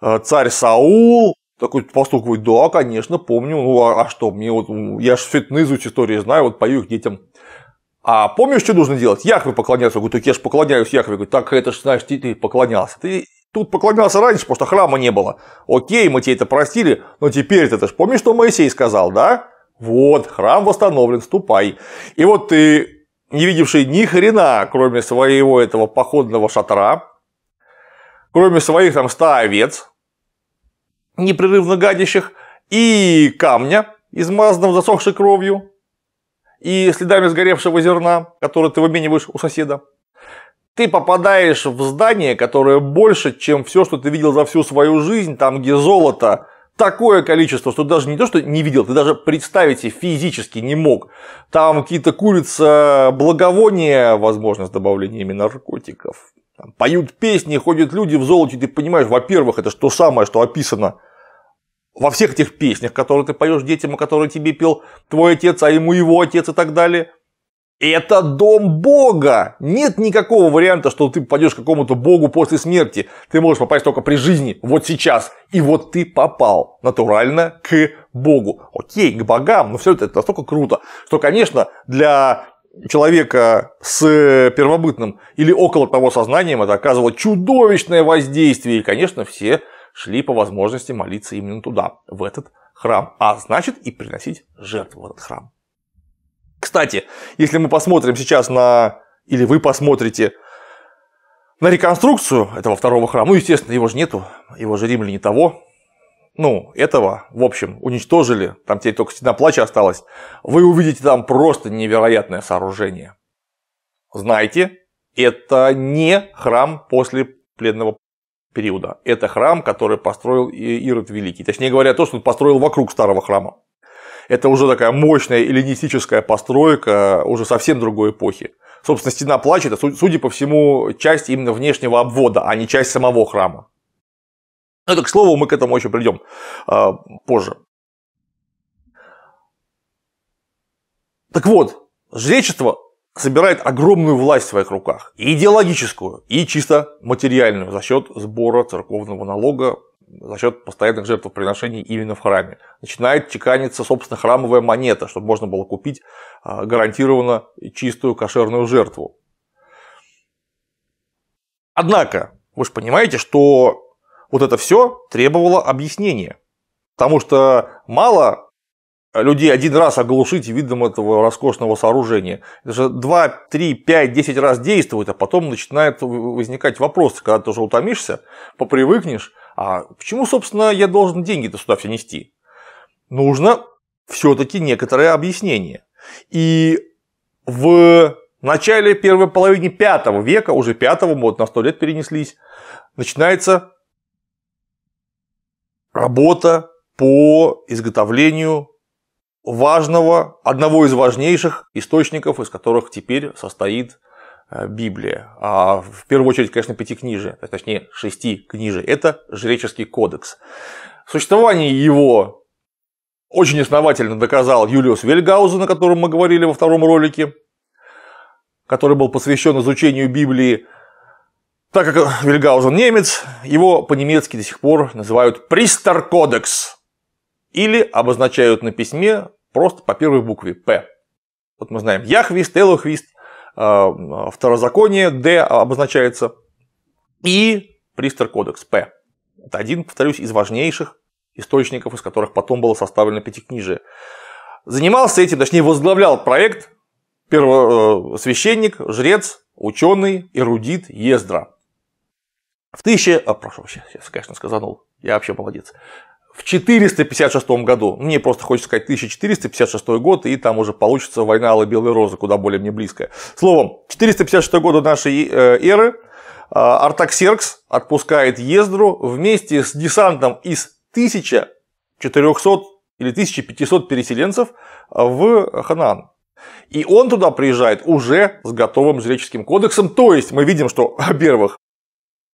э, царь Саул. Такой пастух говорит, да, конечно, помню, ну а, а что, мне вот, я же все это наизусть истории знаю, вот пою их детям. А помнишь, что нужно делать? Яхве поклоняться. Говорит: говорю, так я же поклоняюсь Яхве. Говорит: так это же, знаешь, ты, ты поклонялся. Ты Тут поклонялся раньше, потому что храма не было. Окей, мы тебе это простили, но теперь ты, ты же помнишь, что Моисей сказал, да? Вот, храм восстановлен, ступай. И вот ты, не видевший ни хрена, кроме своего этого походного шатра, кроме своих там ста овец, непрерывно гадящих, и камня, измазанного засохшей кровью, и следами сгоревшего зерна, который ты вымениваешь у соседа, ты попадаешь в здание, которое больше, чем все, что ты видел за всю свою жизнь, там, где золото, такое количество, что даже не то, что не видел, ты даже представить себе физически не мог. Там какие-то курица благовония, возможно, с добавлениями наркотиков. Там поют песни, ходят люди в золоте, ты понимаешь, во-первых, это то самое, что описано во всех этих песнях, которые ты поешь детям, о которые тебе пел твой отец, а ему его отец и так далее – это дом Бога. Нет никакого варианта, что ты попадешь к какому-то Богу после смерти. Ты можешь попасть только при жизни, вот сейчас. И вот ты попал натурально к Богу. Окей, к богам, но все это, это настолько круто, что, конечно, для человека с первобытным или около того сознанием это оказывало чудовищное воздействие. И, конечно, все шли по возможности молиться именно туда, в этот храм. А значит и приносить жертву в этот храм. Кстати, если мы посмотрим сейчас на, или вы посмотрите на реконструкцию этого второго храма, ну, естественно, его же нету, его же римляне того, ну, этого, в общем, уничтожили, там теперь только стена плача осталась, вы увидите там просто невероятное сооружение. Знаете, это не храм после пленного периода. Это храм, который построил Ирод Великий. Точнее говоря, то, что он построил вокруг старого храма это уже такая мощная эллинистическая постройка уже совсем другой эпохи. Собственно, стена плача – это, судя по всему, часть именно внешнего обвода, а не часть самого храма. Это, ну, к слову, мы к этому еще придем э, позже. Так вот, жречество собирает огромную власть в своих руках, и идеологическую, и чисто материальную, за счет сбора церковного налога за счет постоянных жертвоприношений именно в храме. Начинает чеканиться, собственно, храмовая монета, чтобы можно было купить а, гарантированно чистую кошерную жертву. Однако, вы же понимаете, что вот это все требовало объяснения. Потому что мало людей один раз оглушить видом этого роскошного сооружения. Это же 2, 3, 5, 10 раз действует, а потом начинает возникать вопрос, когда ты уже утомишься, попривыкнешь, а почему, собственно, я должен деньги-то сюда все нести? Нужно все-таки некоторое объяснение. И в начале первой половины пятого века, уже пятого, вот на сто лет перенеслись, начинается работа по изготовлению важного, одного из важнейших источников, из которых теперь состоит Э, Библия, а в первую очередь, конечно, пятикнижие, точнее шести книжей, это жреческий кодекс. Существование его очень основательно доказал Юлиус Вельгаузен, о котором мы говорили во втором ролике, который был посвящен изучению Библии. Так как Вильгаузен немец, его по-немецки до сих пор называют Пристаркодекс или обозначают на письме просто по первой букве «П». Вот мы знаем Яхвист, Элохвист, Э, второзаконие Д обозначается, и Пристер кодекс П. Это один, повторюсь, из важнейших источников, из которых потом было составлено пятикнижие. Занимался этим, точнее возглавлял проект первосвященник, э, жрец, ученый, эрудит Ездра. В тысяче... А, прошу, сейчас, конечно, сказанул. Я вообще молодец в 456 году, мне просто хочется сказать 1456 год, и там уже получится война Аллы Белой Розы, куда более мне близкая. Словом, 456 года нашей э, эры а, Артаксеркс отпускает Ездру вместе с десантом из 1400 или 1500 переселенцев в Ханаан. И он туда приезжает уже с готовым жреческим кодексом. То есть мы видим, что, *laughs* во-первых,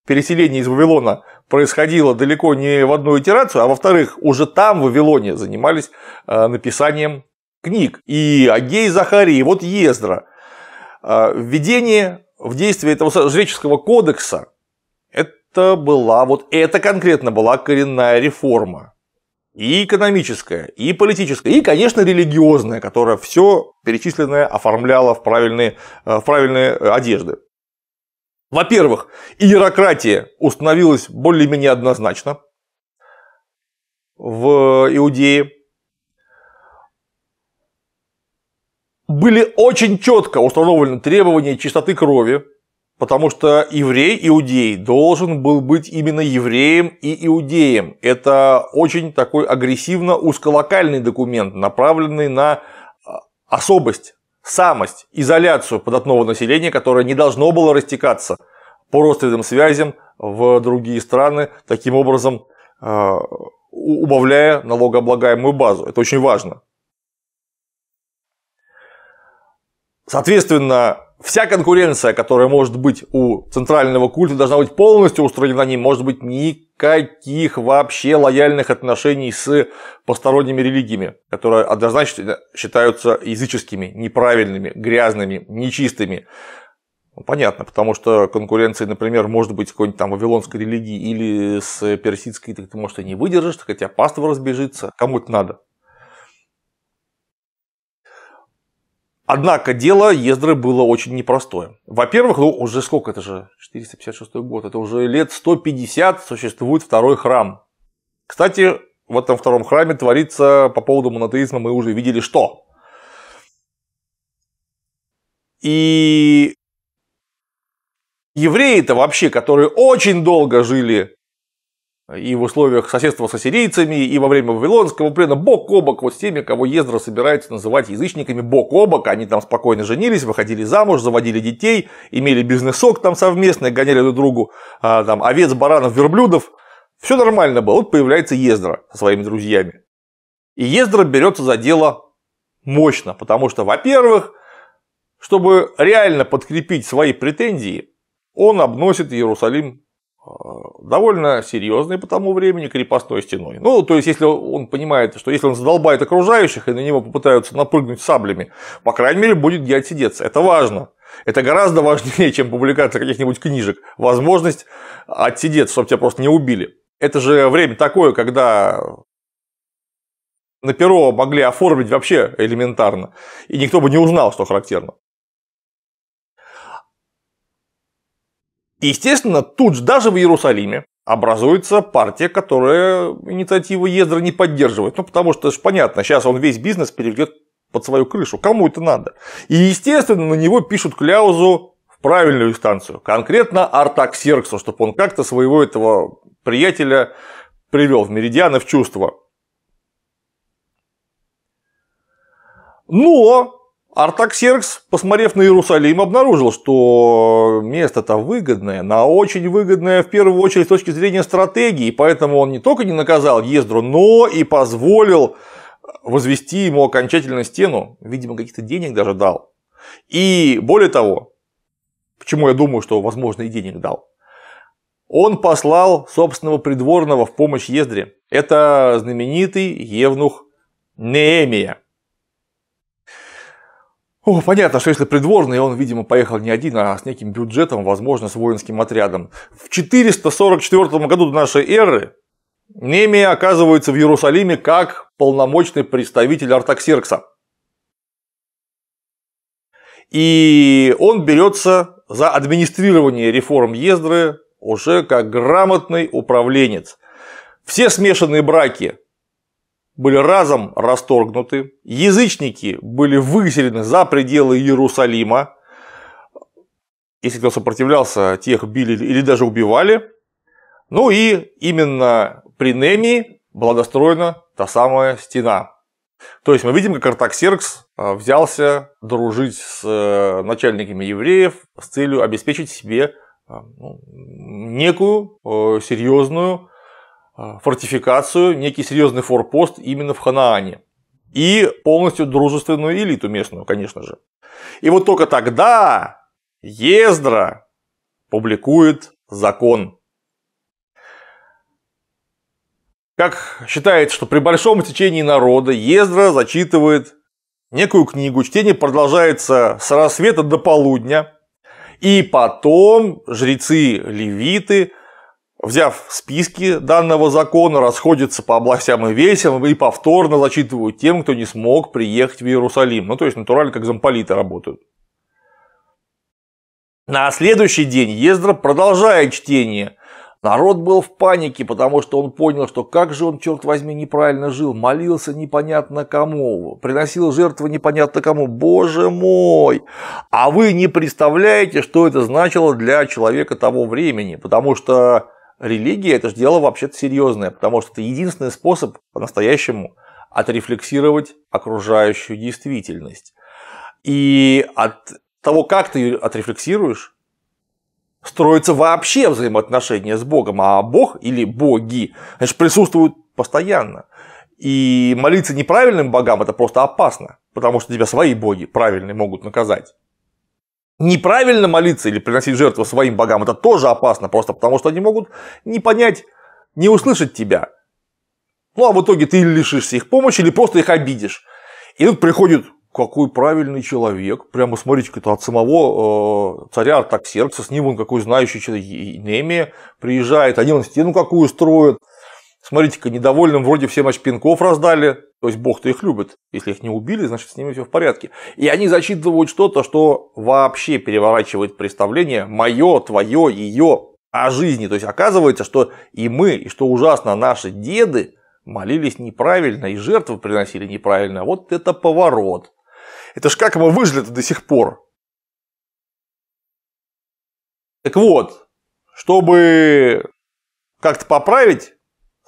переселение из Вавилона происходило далеко не в одну итерацию, а во-вторых, уже там, в Вавилоне, занимались э, написанием книг. И Агей Захарий, и вот Ездра. Э, введение в действие этого жреческого кодекса – это была, вот это конкретно была коренная реформа. И экономическая, и политическая, и, конечно, религиозная, которая все перечисленное оформляла в правильные, э, в правильные одежды. Во-первых, иерократия установилась более-менее однозначно в Иудее. Были очень четко установлены требования чистоты крови, потому что еврей, иудей должен был быть именно евреем и иудеем. Это очень такой агрессивно узколокальный документ, направленный на а, особость самость, изоляцию податного населения, которое не должно было растекаться по родственным связям в другие страны, таким образом э, убавляя налогооблагаемую базу. Это очень важно. Соответственно, вся конкуренция, которая может быть у центрального культа, должна быть полностью устранена, не может быть ни никаких вообще лояльных отношений с посторонними религиями, которые однозначно считаются языческими, неправильными, грязными, нечистыми. Ну, понятно, потому что конкуренции, например, может быть какой-нибудь там вавилонской религии или с персидской, ты, может, и не выдержишь, так тебя паства разбежится, кому-то надо. Однако дело Ездры было очень непростое. Во-первых, ну уже сколько это же, 456 год, это уже лет 150 существует второй храм. Кстати, в этом втором храме творится по поводу монотеизма, мы уже видели что. И евреи-то вообще, которые очень долго жили и в условиях соседства с ассирийцами, и во время Вавилонского плена бок о бок вот с теми, кого Ездра собирается называть язычниками бок о бок. Они там спокойно женились, выходили замуж, заводили детей, имели бизнес-сок там совместный, гоняли друг другу а, там, овец, баранов, верблюдов. Все нормально было. Вот появляется Ездра со своими друзьями. И Ездра берется за дело мощно, потому что, во-первых, чтобы реально подкрепить свои претензии, он обносит Иерусалим Э, довольно серьезной по тому времени крепостной стеной. Ну, то есть, если он понимает, что если он задолбает окружающих и на него попытаются напрыгнуть саблями, по крайней мере, будет где отсидеться. Это важно. Это гораздо важнее, *laughs* чем публикация каких-нибудь книжек. Возможность отсидеться, чтобы тебя просто не убили. Это же время такое, когда на перо могли оформить вообще элементарно, и никто бы не узнал, что характерно. И, естественно, тут же даже в Иерусалиме образуется партия, которая инициативу Ездра не поддерживает. Ну, потому что, же понятно, сейчас он весь бизнес переведет под свою крышу. Кому это надо? И, естественно, на него пишут кляузу в правильную станцию, Конкретно Артаксерксу, чтобы он как-то своего этого приятеля привел в Меридиана в чувство. Но Артаксеркс, посмотрев на Иерусалим, обнаружил, что место-то выгодное, на очень выгодное в первую очередь с точки зрения стратегии, поэтому он не только не наказал Ездру, но и позволил возвести ему окончательно стену, видимо, каких-то денег даже дал. И более того, почему я думаю, что, возможно, и денег дал, он послал собственного придворного в помощь Ездре. Это знаменитый евнух Неемия. О, понятно, что если придворный, он, видимо, поехал не один, а с неким бюджетом, возможно, с воинским отрядом. В 444 году до нашей эры Немия оказывается в Иерусалиме как полномочный представитель Артаксеркса. И он берется за администрирование реформ Ездры уже как грамотный управленец. Все смешанные браки были разом расторгнуты, язычники были выселены за пределы Иерусалима, если кто сопротивлялся, тех били или даже убивали. Ну и именно при Немии была достроена та самая стена. То есть мы видим, как Артаксеркс а, взялся дружить с э, начальниками евреев с целью обеспечить себе а, ну, некую э, серьезную Э, фортификацию, некий серьезный форпост именно в Ханаане. И полностью дружественную элиту местную, конечно же. И вот только тогда Ездра публикует закон. Как считается, что при большом течении народа Ездра зачитывает некую книгу. Чтение продолжается с рассвета до полудня. И потом жрецы-левиты взяв списки данного закона, расходятся по областям и весям и повторно зачитывают тем, кто не смог приехать в Иерусалим. Ну, то есть, натурально, как замполиты работают. На следующий день Ездра продолжает чтение. Народ был в панике, потому что он понял, что как же он, черт возьми, неправильно жил, молился непонятно кому, приносил жертвы непонятно кому. Боже мой! А вы не представляете, что это значило для человека того времени, потому что религия это же дело вообще-то серьезное, потому что это единственный способ по-настоящему отрефлексировать окружающую действительность. И от того, как ты отрефлексируешь, строится вообще взаимоотношения с Богом, а Бог или боги значит, присутствуют постоянно. И молиться неправильным богам – это просто опасно, потому что тебя свои боги правильные могут наказать. Неправильно молиться или приносить жертву своим богам, это тоже опасно, просто потому что они могут не понять, не услышать тебя. Ну, а в итоге ты лишишься их помощи, или просто их обидишь. И тут приходит какой правильный человек. Прямо смотрите, это от самого э, царя Артаксеркса, с ним он какой знающий человек, Немия приезжает, они он стену какую строят, Смотрите-ка, недовольным вроде всем очпинков раздали, то есть бог-то их любит. Если их не убили, значит с ними все в порядке. И они зачитывают что-то, что вообще переворачивает представление мое, твое, ее о жизни. То есть оказывается, что и мы, и что ужасно, наши деды молились неправильно, и жертвы приносили неправильно. Вот это поворот. Это ж как мы выжили-то до сих пор. Так вот, чтобы как-то поправить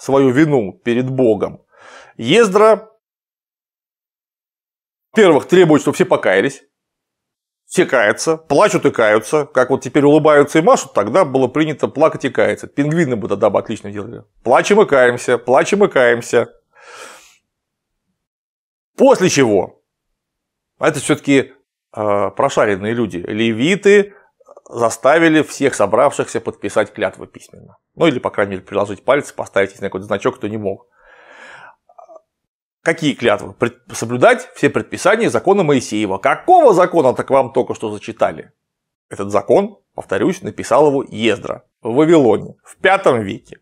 свою вину перед Богом. Ездра, первых требует, чтобы все покаялись, все каются, плачут и каются, как вот теперь улыбаются и машут, тогда было принято плакать и каяться. Пингвины бы тогда бы отлично делали. Плачем и каемся, плачем и каемся. После чего, а это все-таки э, а, прошаренные люди, левиты, заставили всех собравшихся подписать клятву письменно. Ну или, по крайней мере, приложить пальцы, поставить на какой-то значок, кто не мог. Какие клятвы? Пред... Соблюдать все предписания закона Моисеева. Какого закона так вам только что зачитали? Этот закон, повторюсь, написал его Ездра в Вавилоне в V веке.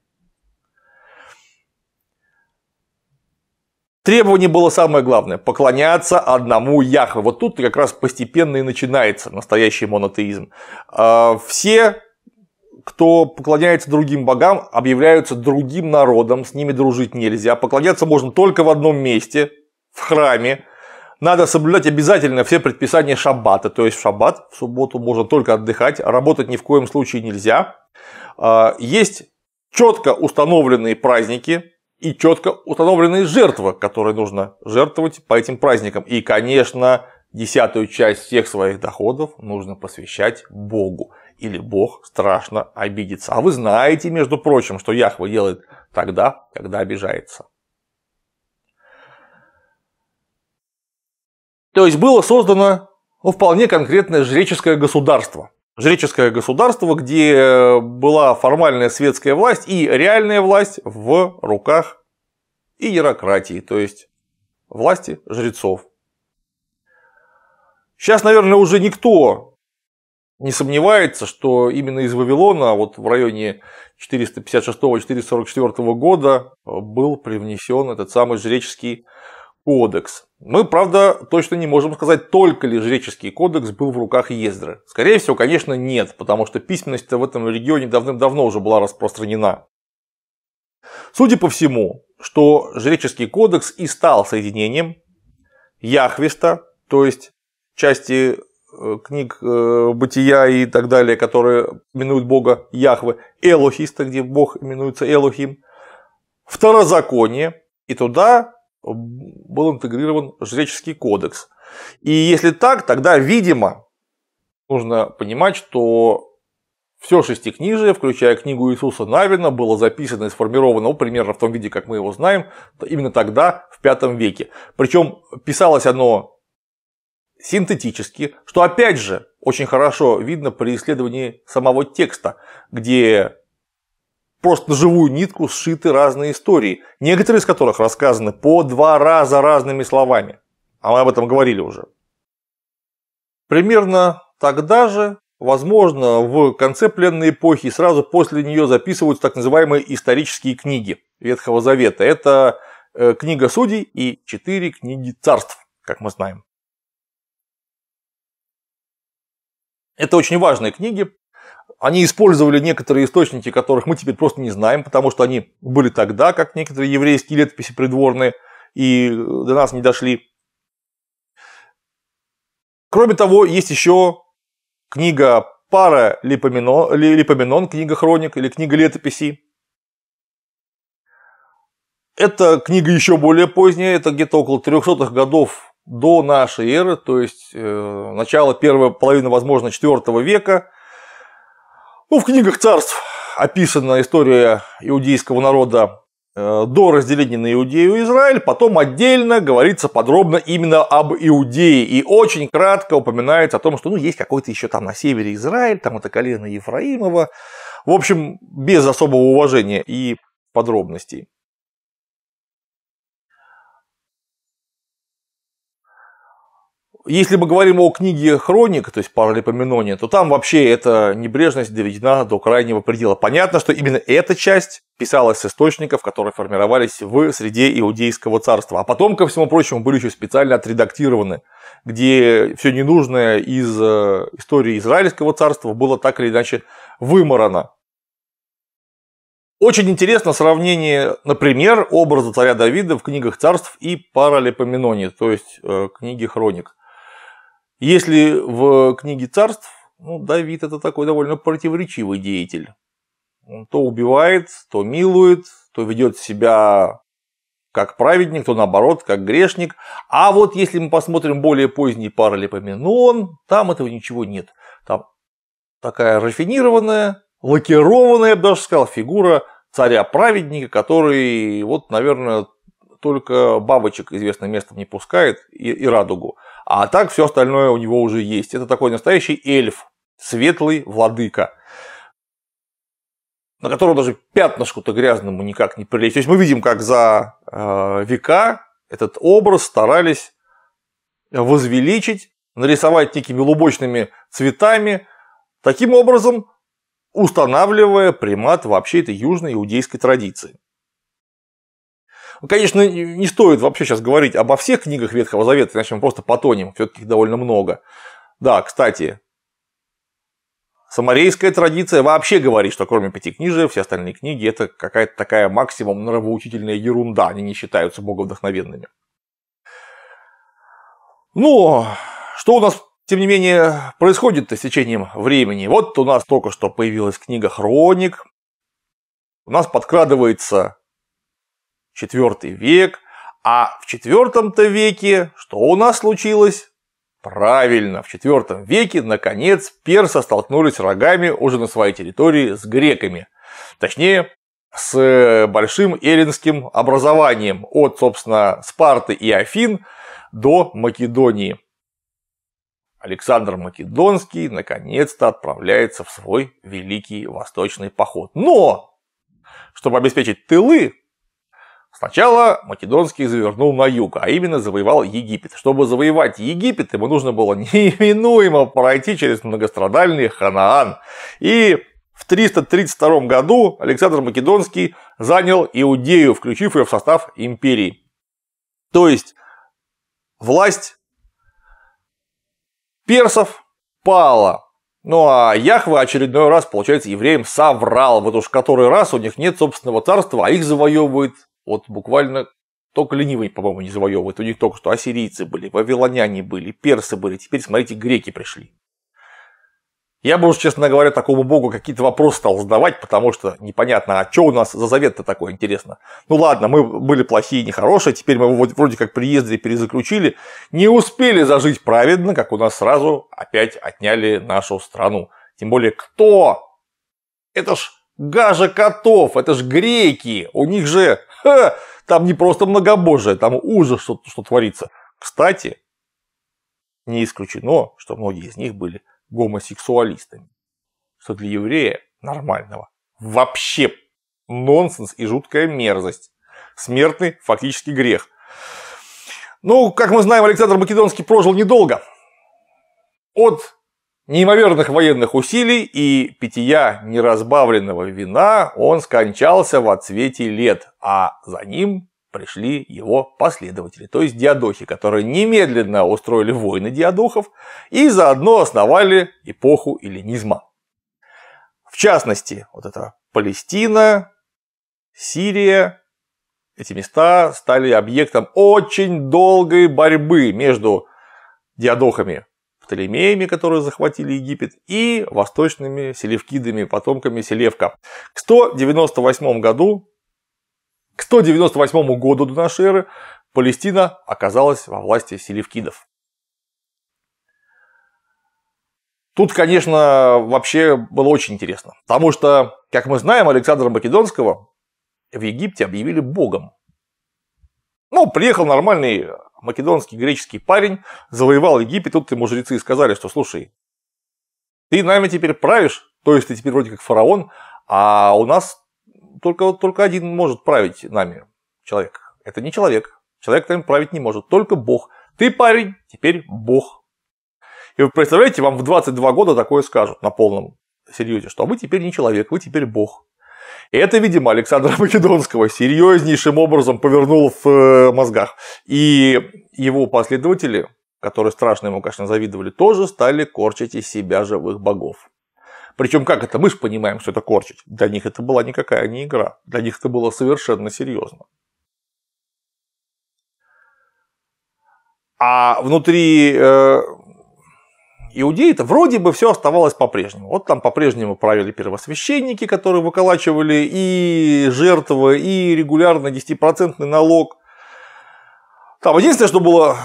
Требование было самое главное – поклоняться одному Яхве. Вот тут как раз постепенно и начинается настоящий монотеизм. А, все, кто поклоняется другим богам, объявляются другим народом, с ними дружить нельзя. Поклоняться можно только в одном месте – в храме. Надо соблюдать обязательно все предписания шаббата, то есть в шаббат, в субботу можно только отдыхать, а работать ни в коем случае нельзя. А, есть четко установленные праздники, и четко установленные жертвы, которые нужно жертвовать по этим праздникам. И, конечно, десятую часть всех своих доходов нужно посвящать Богу. Или Бог страшно обидится. А вы знаете, между прочим, что Яхва делает тогда, когда обижается. То есть было создано ну, вполне конкретное жреческое государство жреческое государство, где э, была формальная светская власть и реальная власть в руках иерократии, то есть власти жрецов. Сейчас, наверное, уже никто не сомневается, что именно из Вавилона, вот в районе 456-444 года, был привнесен этот самый жреческий кодекс. Мы, правда, точно не можем сказать, только ли жреческий кодекс был в руках Ездры. Скорее всего, конечно, нет, потому что письменность в этом регионе давным-давно уже была распространена. Судя по всему, что жреческий кодекс и стал соединением Яхвиста, то есть части э, книг э, Бытия и так далее, которые именуют Бога Яхвы, Элохиста, где Бог именуется Элохим, Второзаконие, и туда был интегрирован жреческий кодекс. И если так, тогда, видимо, нужно понимать, что все шестикнижие, включая книгу Иисуса Навина, было записано и сформировано ну, примерно в том виде, как мы его знаем, именно тогда, в V веке. Причем писалось оно синтетически, что опять же очень хорошо видно при исследовании самого текста, где просто на живую нитку сшиты разные истории, некоторые из которых рассказаны по два раза разными словами. А мы об этом говорили уже. Примерно тогда же, возможно, в конце пленной эпохи и сразу после нее записываются так называемые исторические книги Ветхого Завета. Это э, книга судей и четыре книги царств, как мы знаем. Это очень важные книги, они использовали некоторые источники, которых мы теперь просто не знаем, потому что они были тогда, как некоторые еврейские летописи придворные, и до нас не дошли. Кроме того, есть еще книга пара Липоменон, Липоменон книга хроник или книга летописи. Эта книга еще более поздняя, это где-то около 300-х годов до нашей эры, то есть э, начало первой половины, возможно, 4 века. Ну, в книгах царств описана история иудейского народа э, до разделения на Иудею и Израиль, потом отдельно говорится подробно именно об Иудее и очень кратко упоминается о том, что ну, есть какой-то еще там на севере Израиль, там это колено Ефраимова, в общем, без особого уважения и подробностей. Если мы говорим о книге «Хроник», то есть «Паралипоменоне», то там вообще эта небрежность доведена до крайнего предела. Понятно, что именно эта часть писалась с источников, которые формировались в среде Иудейского царства. А потом, ко всему прочему, были еще специально отредактированы, где все ненужное из э, истории Израильского царства было так или иначе выморано. Очень интересно сравнение, например, образа царя Давида в книгах царств и Паралипоменоне, то есть э, книги хроник. Если в книге царств, ну, Давид это такой довольно противоречивый деятель. Он то убивает, то милует, то ведет себя как праведник, то наоборот, как грешник. А вот если мы посмотрим более поздний паралипоменон, там этого ничего нет. Там такая рафинированная, лакированная, я бы даже сказал, фигура царя-праведника, который, вот, наверное, только бабочек известным местом не пускает и, и радугу. А так все остальное у него уже есть. Это такой настоящий эльф, светлый владыка, на которого даже пятнышку-то грязному никак не прилечь. То есть мы видим, как за э, века этот образ старались возвеличить, нарисовать некими лубочными цветами, таким образом устанавливая примат вообще этой южной иудейской традиции. Ну, конечно, не стоит вообще сейчас говорить обо всех книгах Ветхого Завета, иначе мы просто потонем, все-таки довольно много. Да, кстати, Самарейская традиция вообще говорит, что кроме пяти книжек все остальные книги это какая-то такая максимум нравоучительная ерунда, они не считаются боговдохновенными. Ну, что у нас, тем не менее, происходит с течением времени? Вот у нас только что появилась книга «Хроник», у нас подкрадывается IV век, а в IV веке что у нас случилось? Правильно, в IV веке, наконец, персы столкнулись рогами уже на своей территории с греками. Точнее, с э, большим эллинским образованием от, собственно, Спарты и Афин до Македонии. Александр Македонский наконец-то отправляется в свой великий восточный поход. Но, чтобы обеспечить тылы, Сначала Македонский завернул на юг, а именно завоевал Египет. Чтобы завоевать Египет, ему нужно было *laughs* неминуемо пройти через многострадальный Ханаан. И в 332 году Александр Македонский занял Иудею, включив ее в состав империи. То есть власть персов пала. Ну а Яхва очередной раз, получается, евреям соврал. Вот уж который раз у них нет собственного царства, а их завоевывает вот буквально только ленивый, по-моему, не завоевывает. У них только что ассирийцы были, вавилоняне были, персы были. Теперь, смотрите, греки пришли. Я бы честно говоря, такому богу какие-то вопросы стал задавать, потому что непонятно, а что у нас за завет-то такое, интересно. Ну ладно, мы были плохие и нехорошие, теперь мы его вроде как приездили, перезаключили. Не успели зажить праведно, как у нас сразу опять отняли нашу страну. Тем более, кто? Это ж Гажа котов, это ж греки, у них же, ха, там не просто многобожие, там ужас, что, что творится. Кстати, не исключено, что многие из них были гомосексуалистами. Что для еврея нормального вообще нонсенс и жуткая мерзость. Смертный фактически грех. Ну, как мы знаем, Александр Македонский прожил недолго. От неимоверных военных усилий и питья неразбавленного вина он скончался в отсвете лет, а за ним пришли его последователи, то есть диадохи, которые немедленно устроили войны диадохов и заодно основали эпоху эллинизма. В частности, вот это Палестина, Сирия, эти места стали объектом очень долгой борьбы между диадохами Птолемеями, которые захватили Египет, и восточными селевкидами, потомками Селевка. К 198 году, к 198 году до нашей эры Палестина оказалась во власти селевкидов. Тут, конечно, вообще было очень интересно, потому что, как мы знаем, Александра Македонского в Египте объявили богом. Ну, приехал нормальный македонский греческий парень завоевал Египет, тут ему жрецы сказали, что слушай, ты нами теперь правишь, то есть ты теперь вроде как фараон, а у нас только, только один может править нами, человек. Это не человек, человек нами править не может, только Бог. Ты парень, теперь Бог. И вы представляете, вам в 22 года такое скажут на полном серьезе, что вы «А теперь не человек, вы теперь Бог. Это, видимо, Александра *laughs* Македонского серьезнейшим образом повернул в э, мозгах. И его последователи, которые страшно ему, конечно, завидовали, тоже стали корчить из себя живых богов. Причем как это? Мы же понимаем, что это корчить. Для них это была никакая не игра. Для них это было совершенно серьезно. А внутри э, иудеи-то вроде бы все оставалось по-прежнему. Вот там по-прежнему правили первосвященники, которые выколачивали и жертвы, и регулярно 10% налог. Там единственное, что было,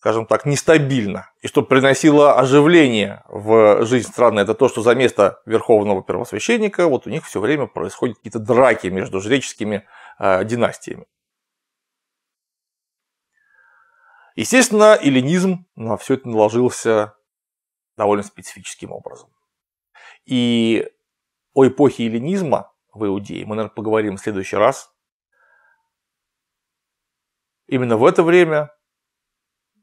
скажем так, нестабильно, и что приносило оживление в жизнь страны, это то, что за место верховного первосвященника вот у них все время происходят какие-то драки между жреческими э, династиями. Естественно, эллинизм на все это наложился довольно специфическим образом. И о эпохе эллинизма в Иудее мы, наверное, поговорим в следующий раз. Именно в это время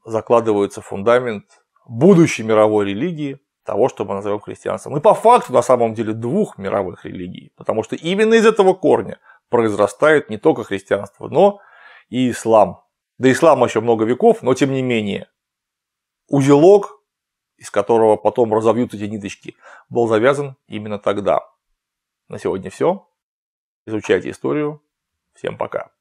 закладывается фундамент будущей мировой религии, того, что мы назовем христианством. И по факту, на самом деле, двух мировых религий, потому что именно из этого корня произрастает не только христианство, но и ислам – до ислама еще много веков, но тем не менее. Узелок, из которого потом разовьют эти ниточки, был завязан именно тогда. На сегодня все. Изучайте историю. Всем пока.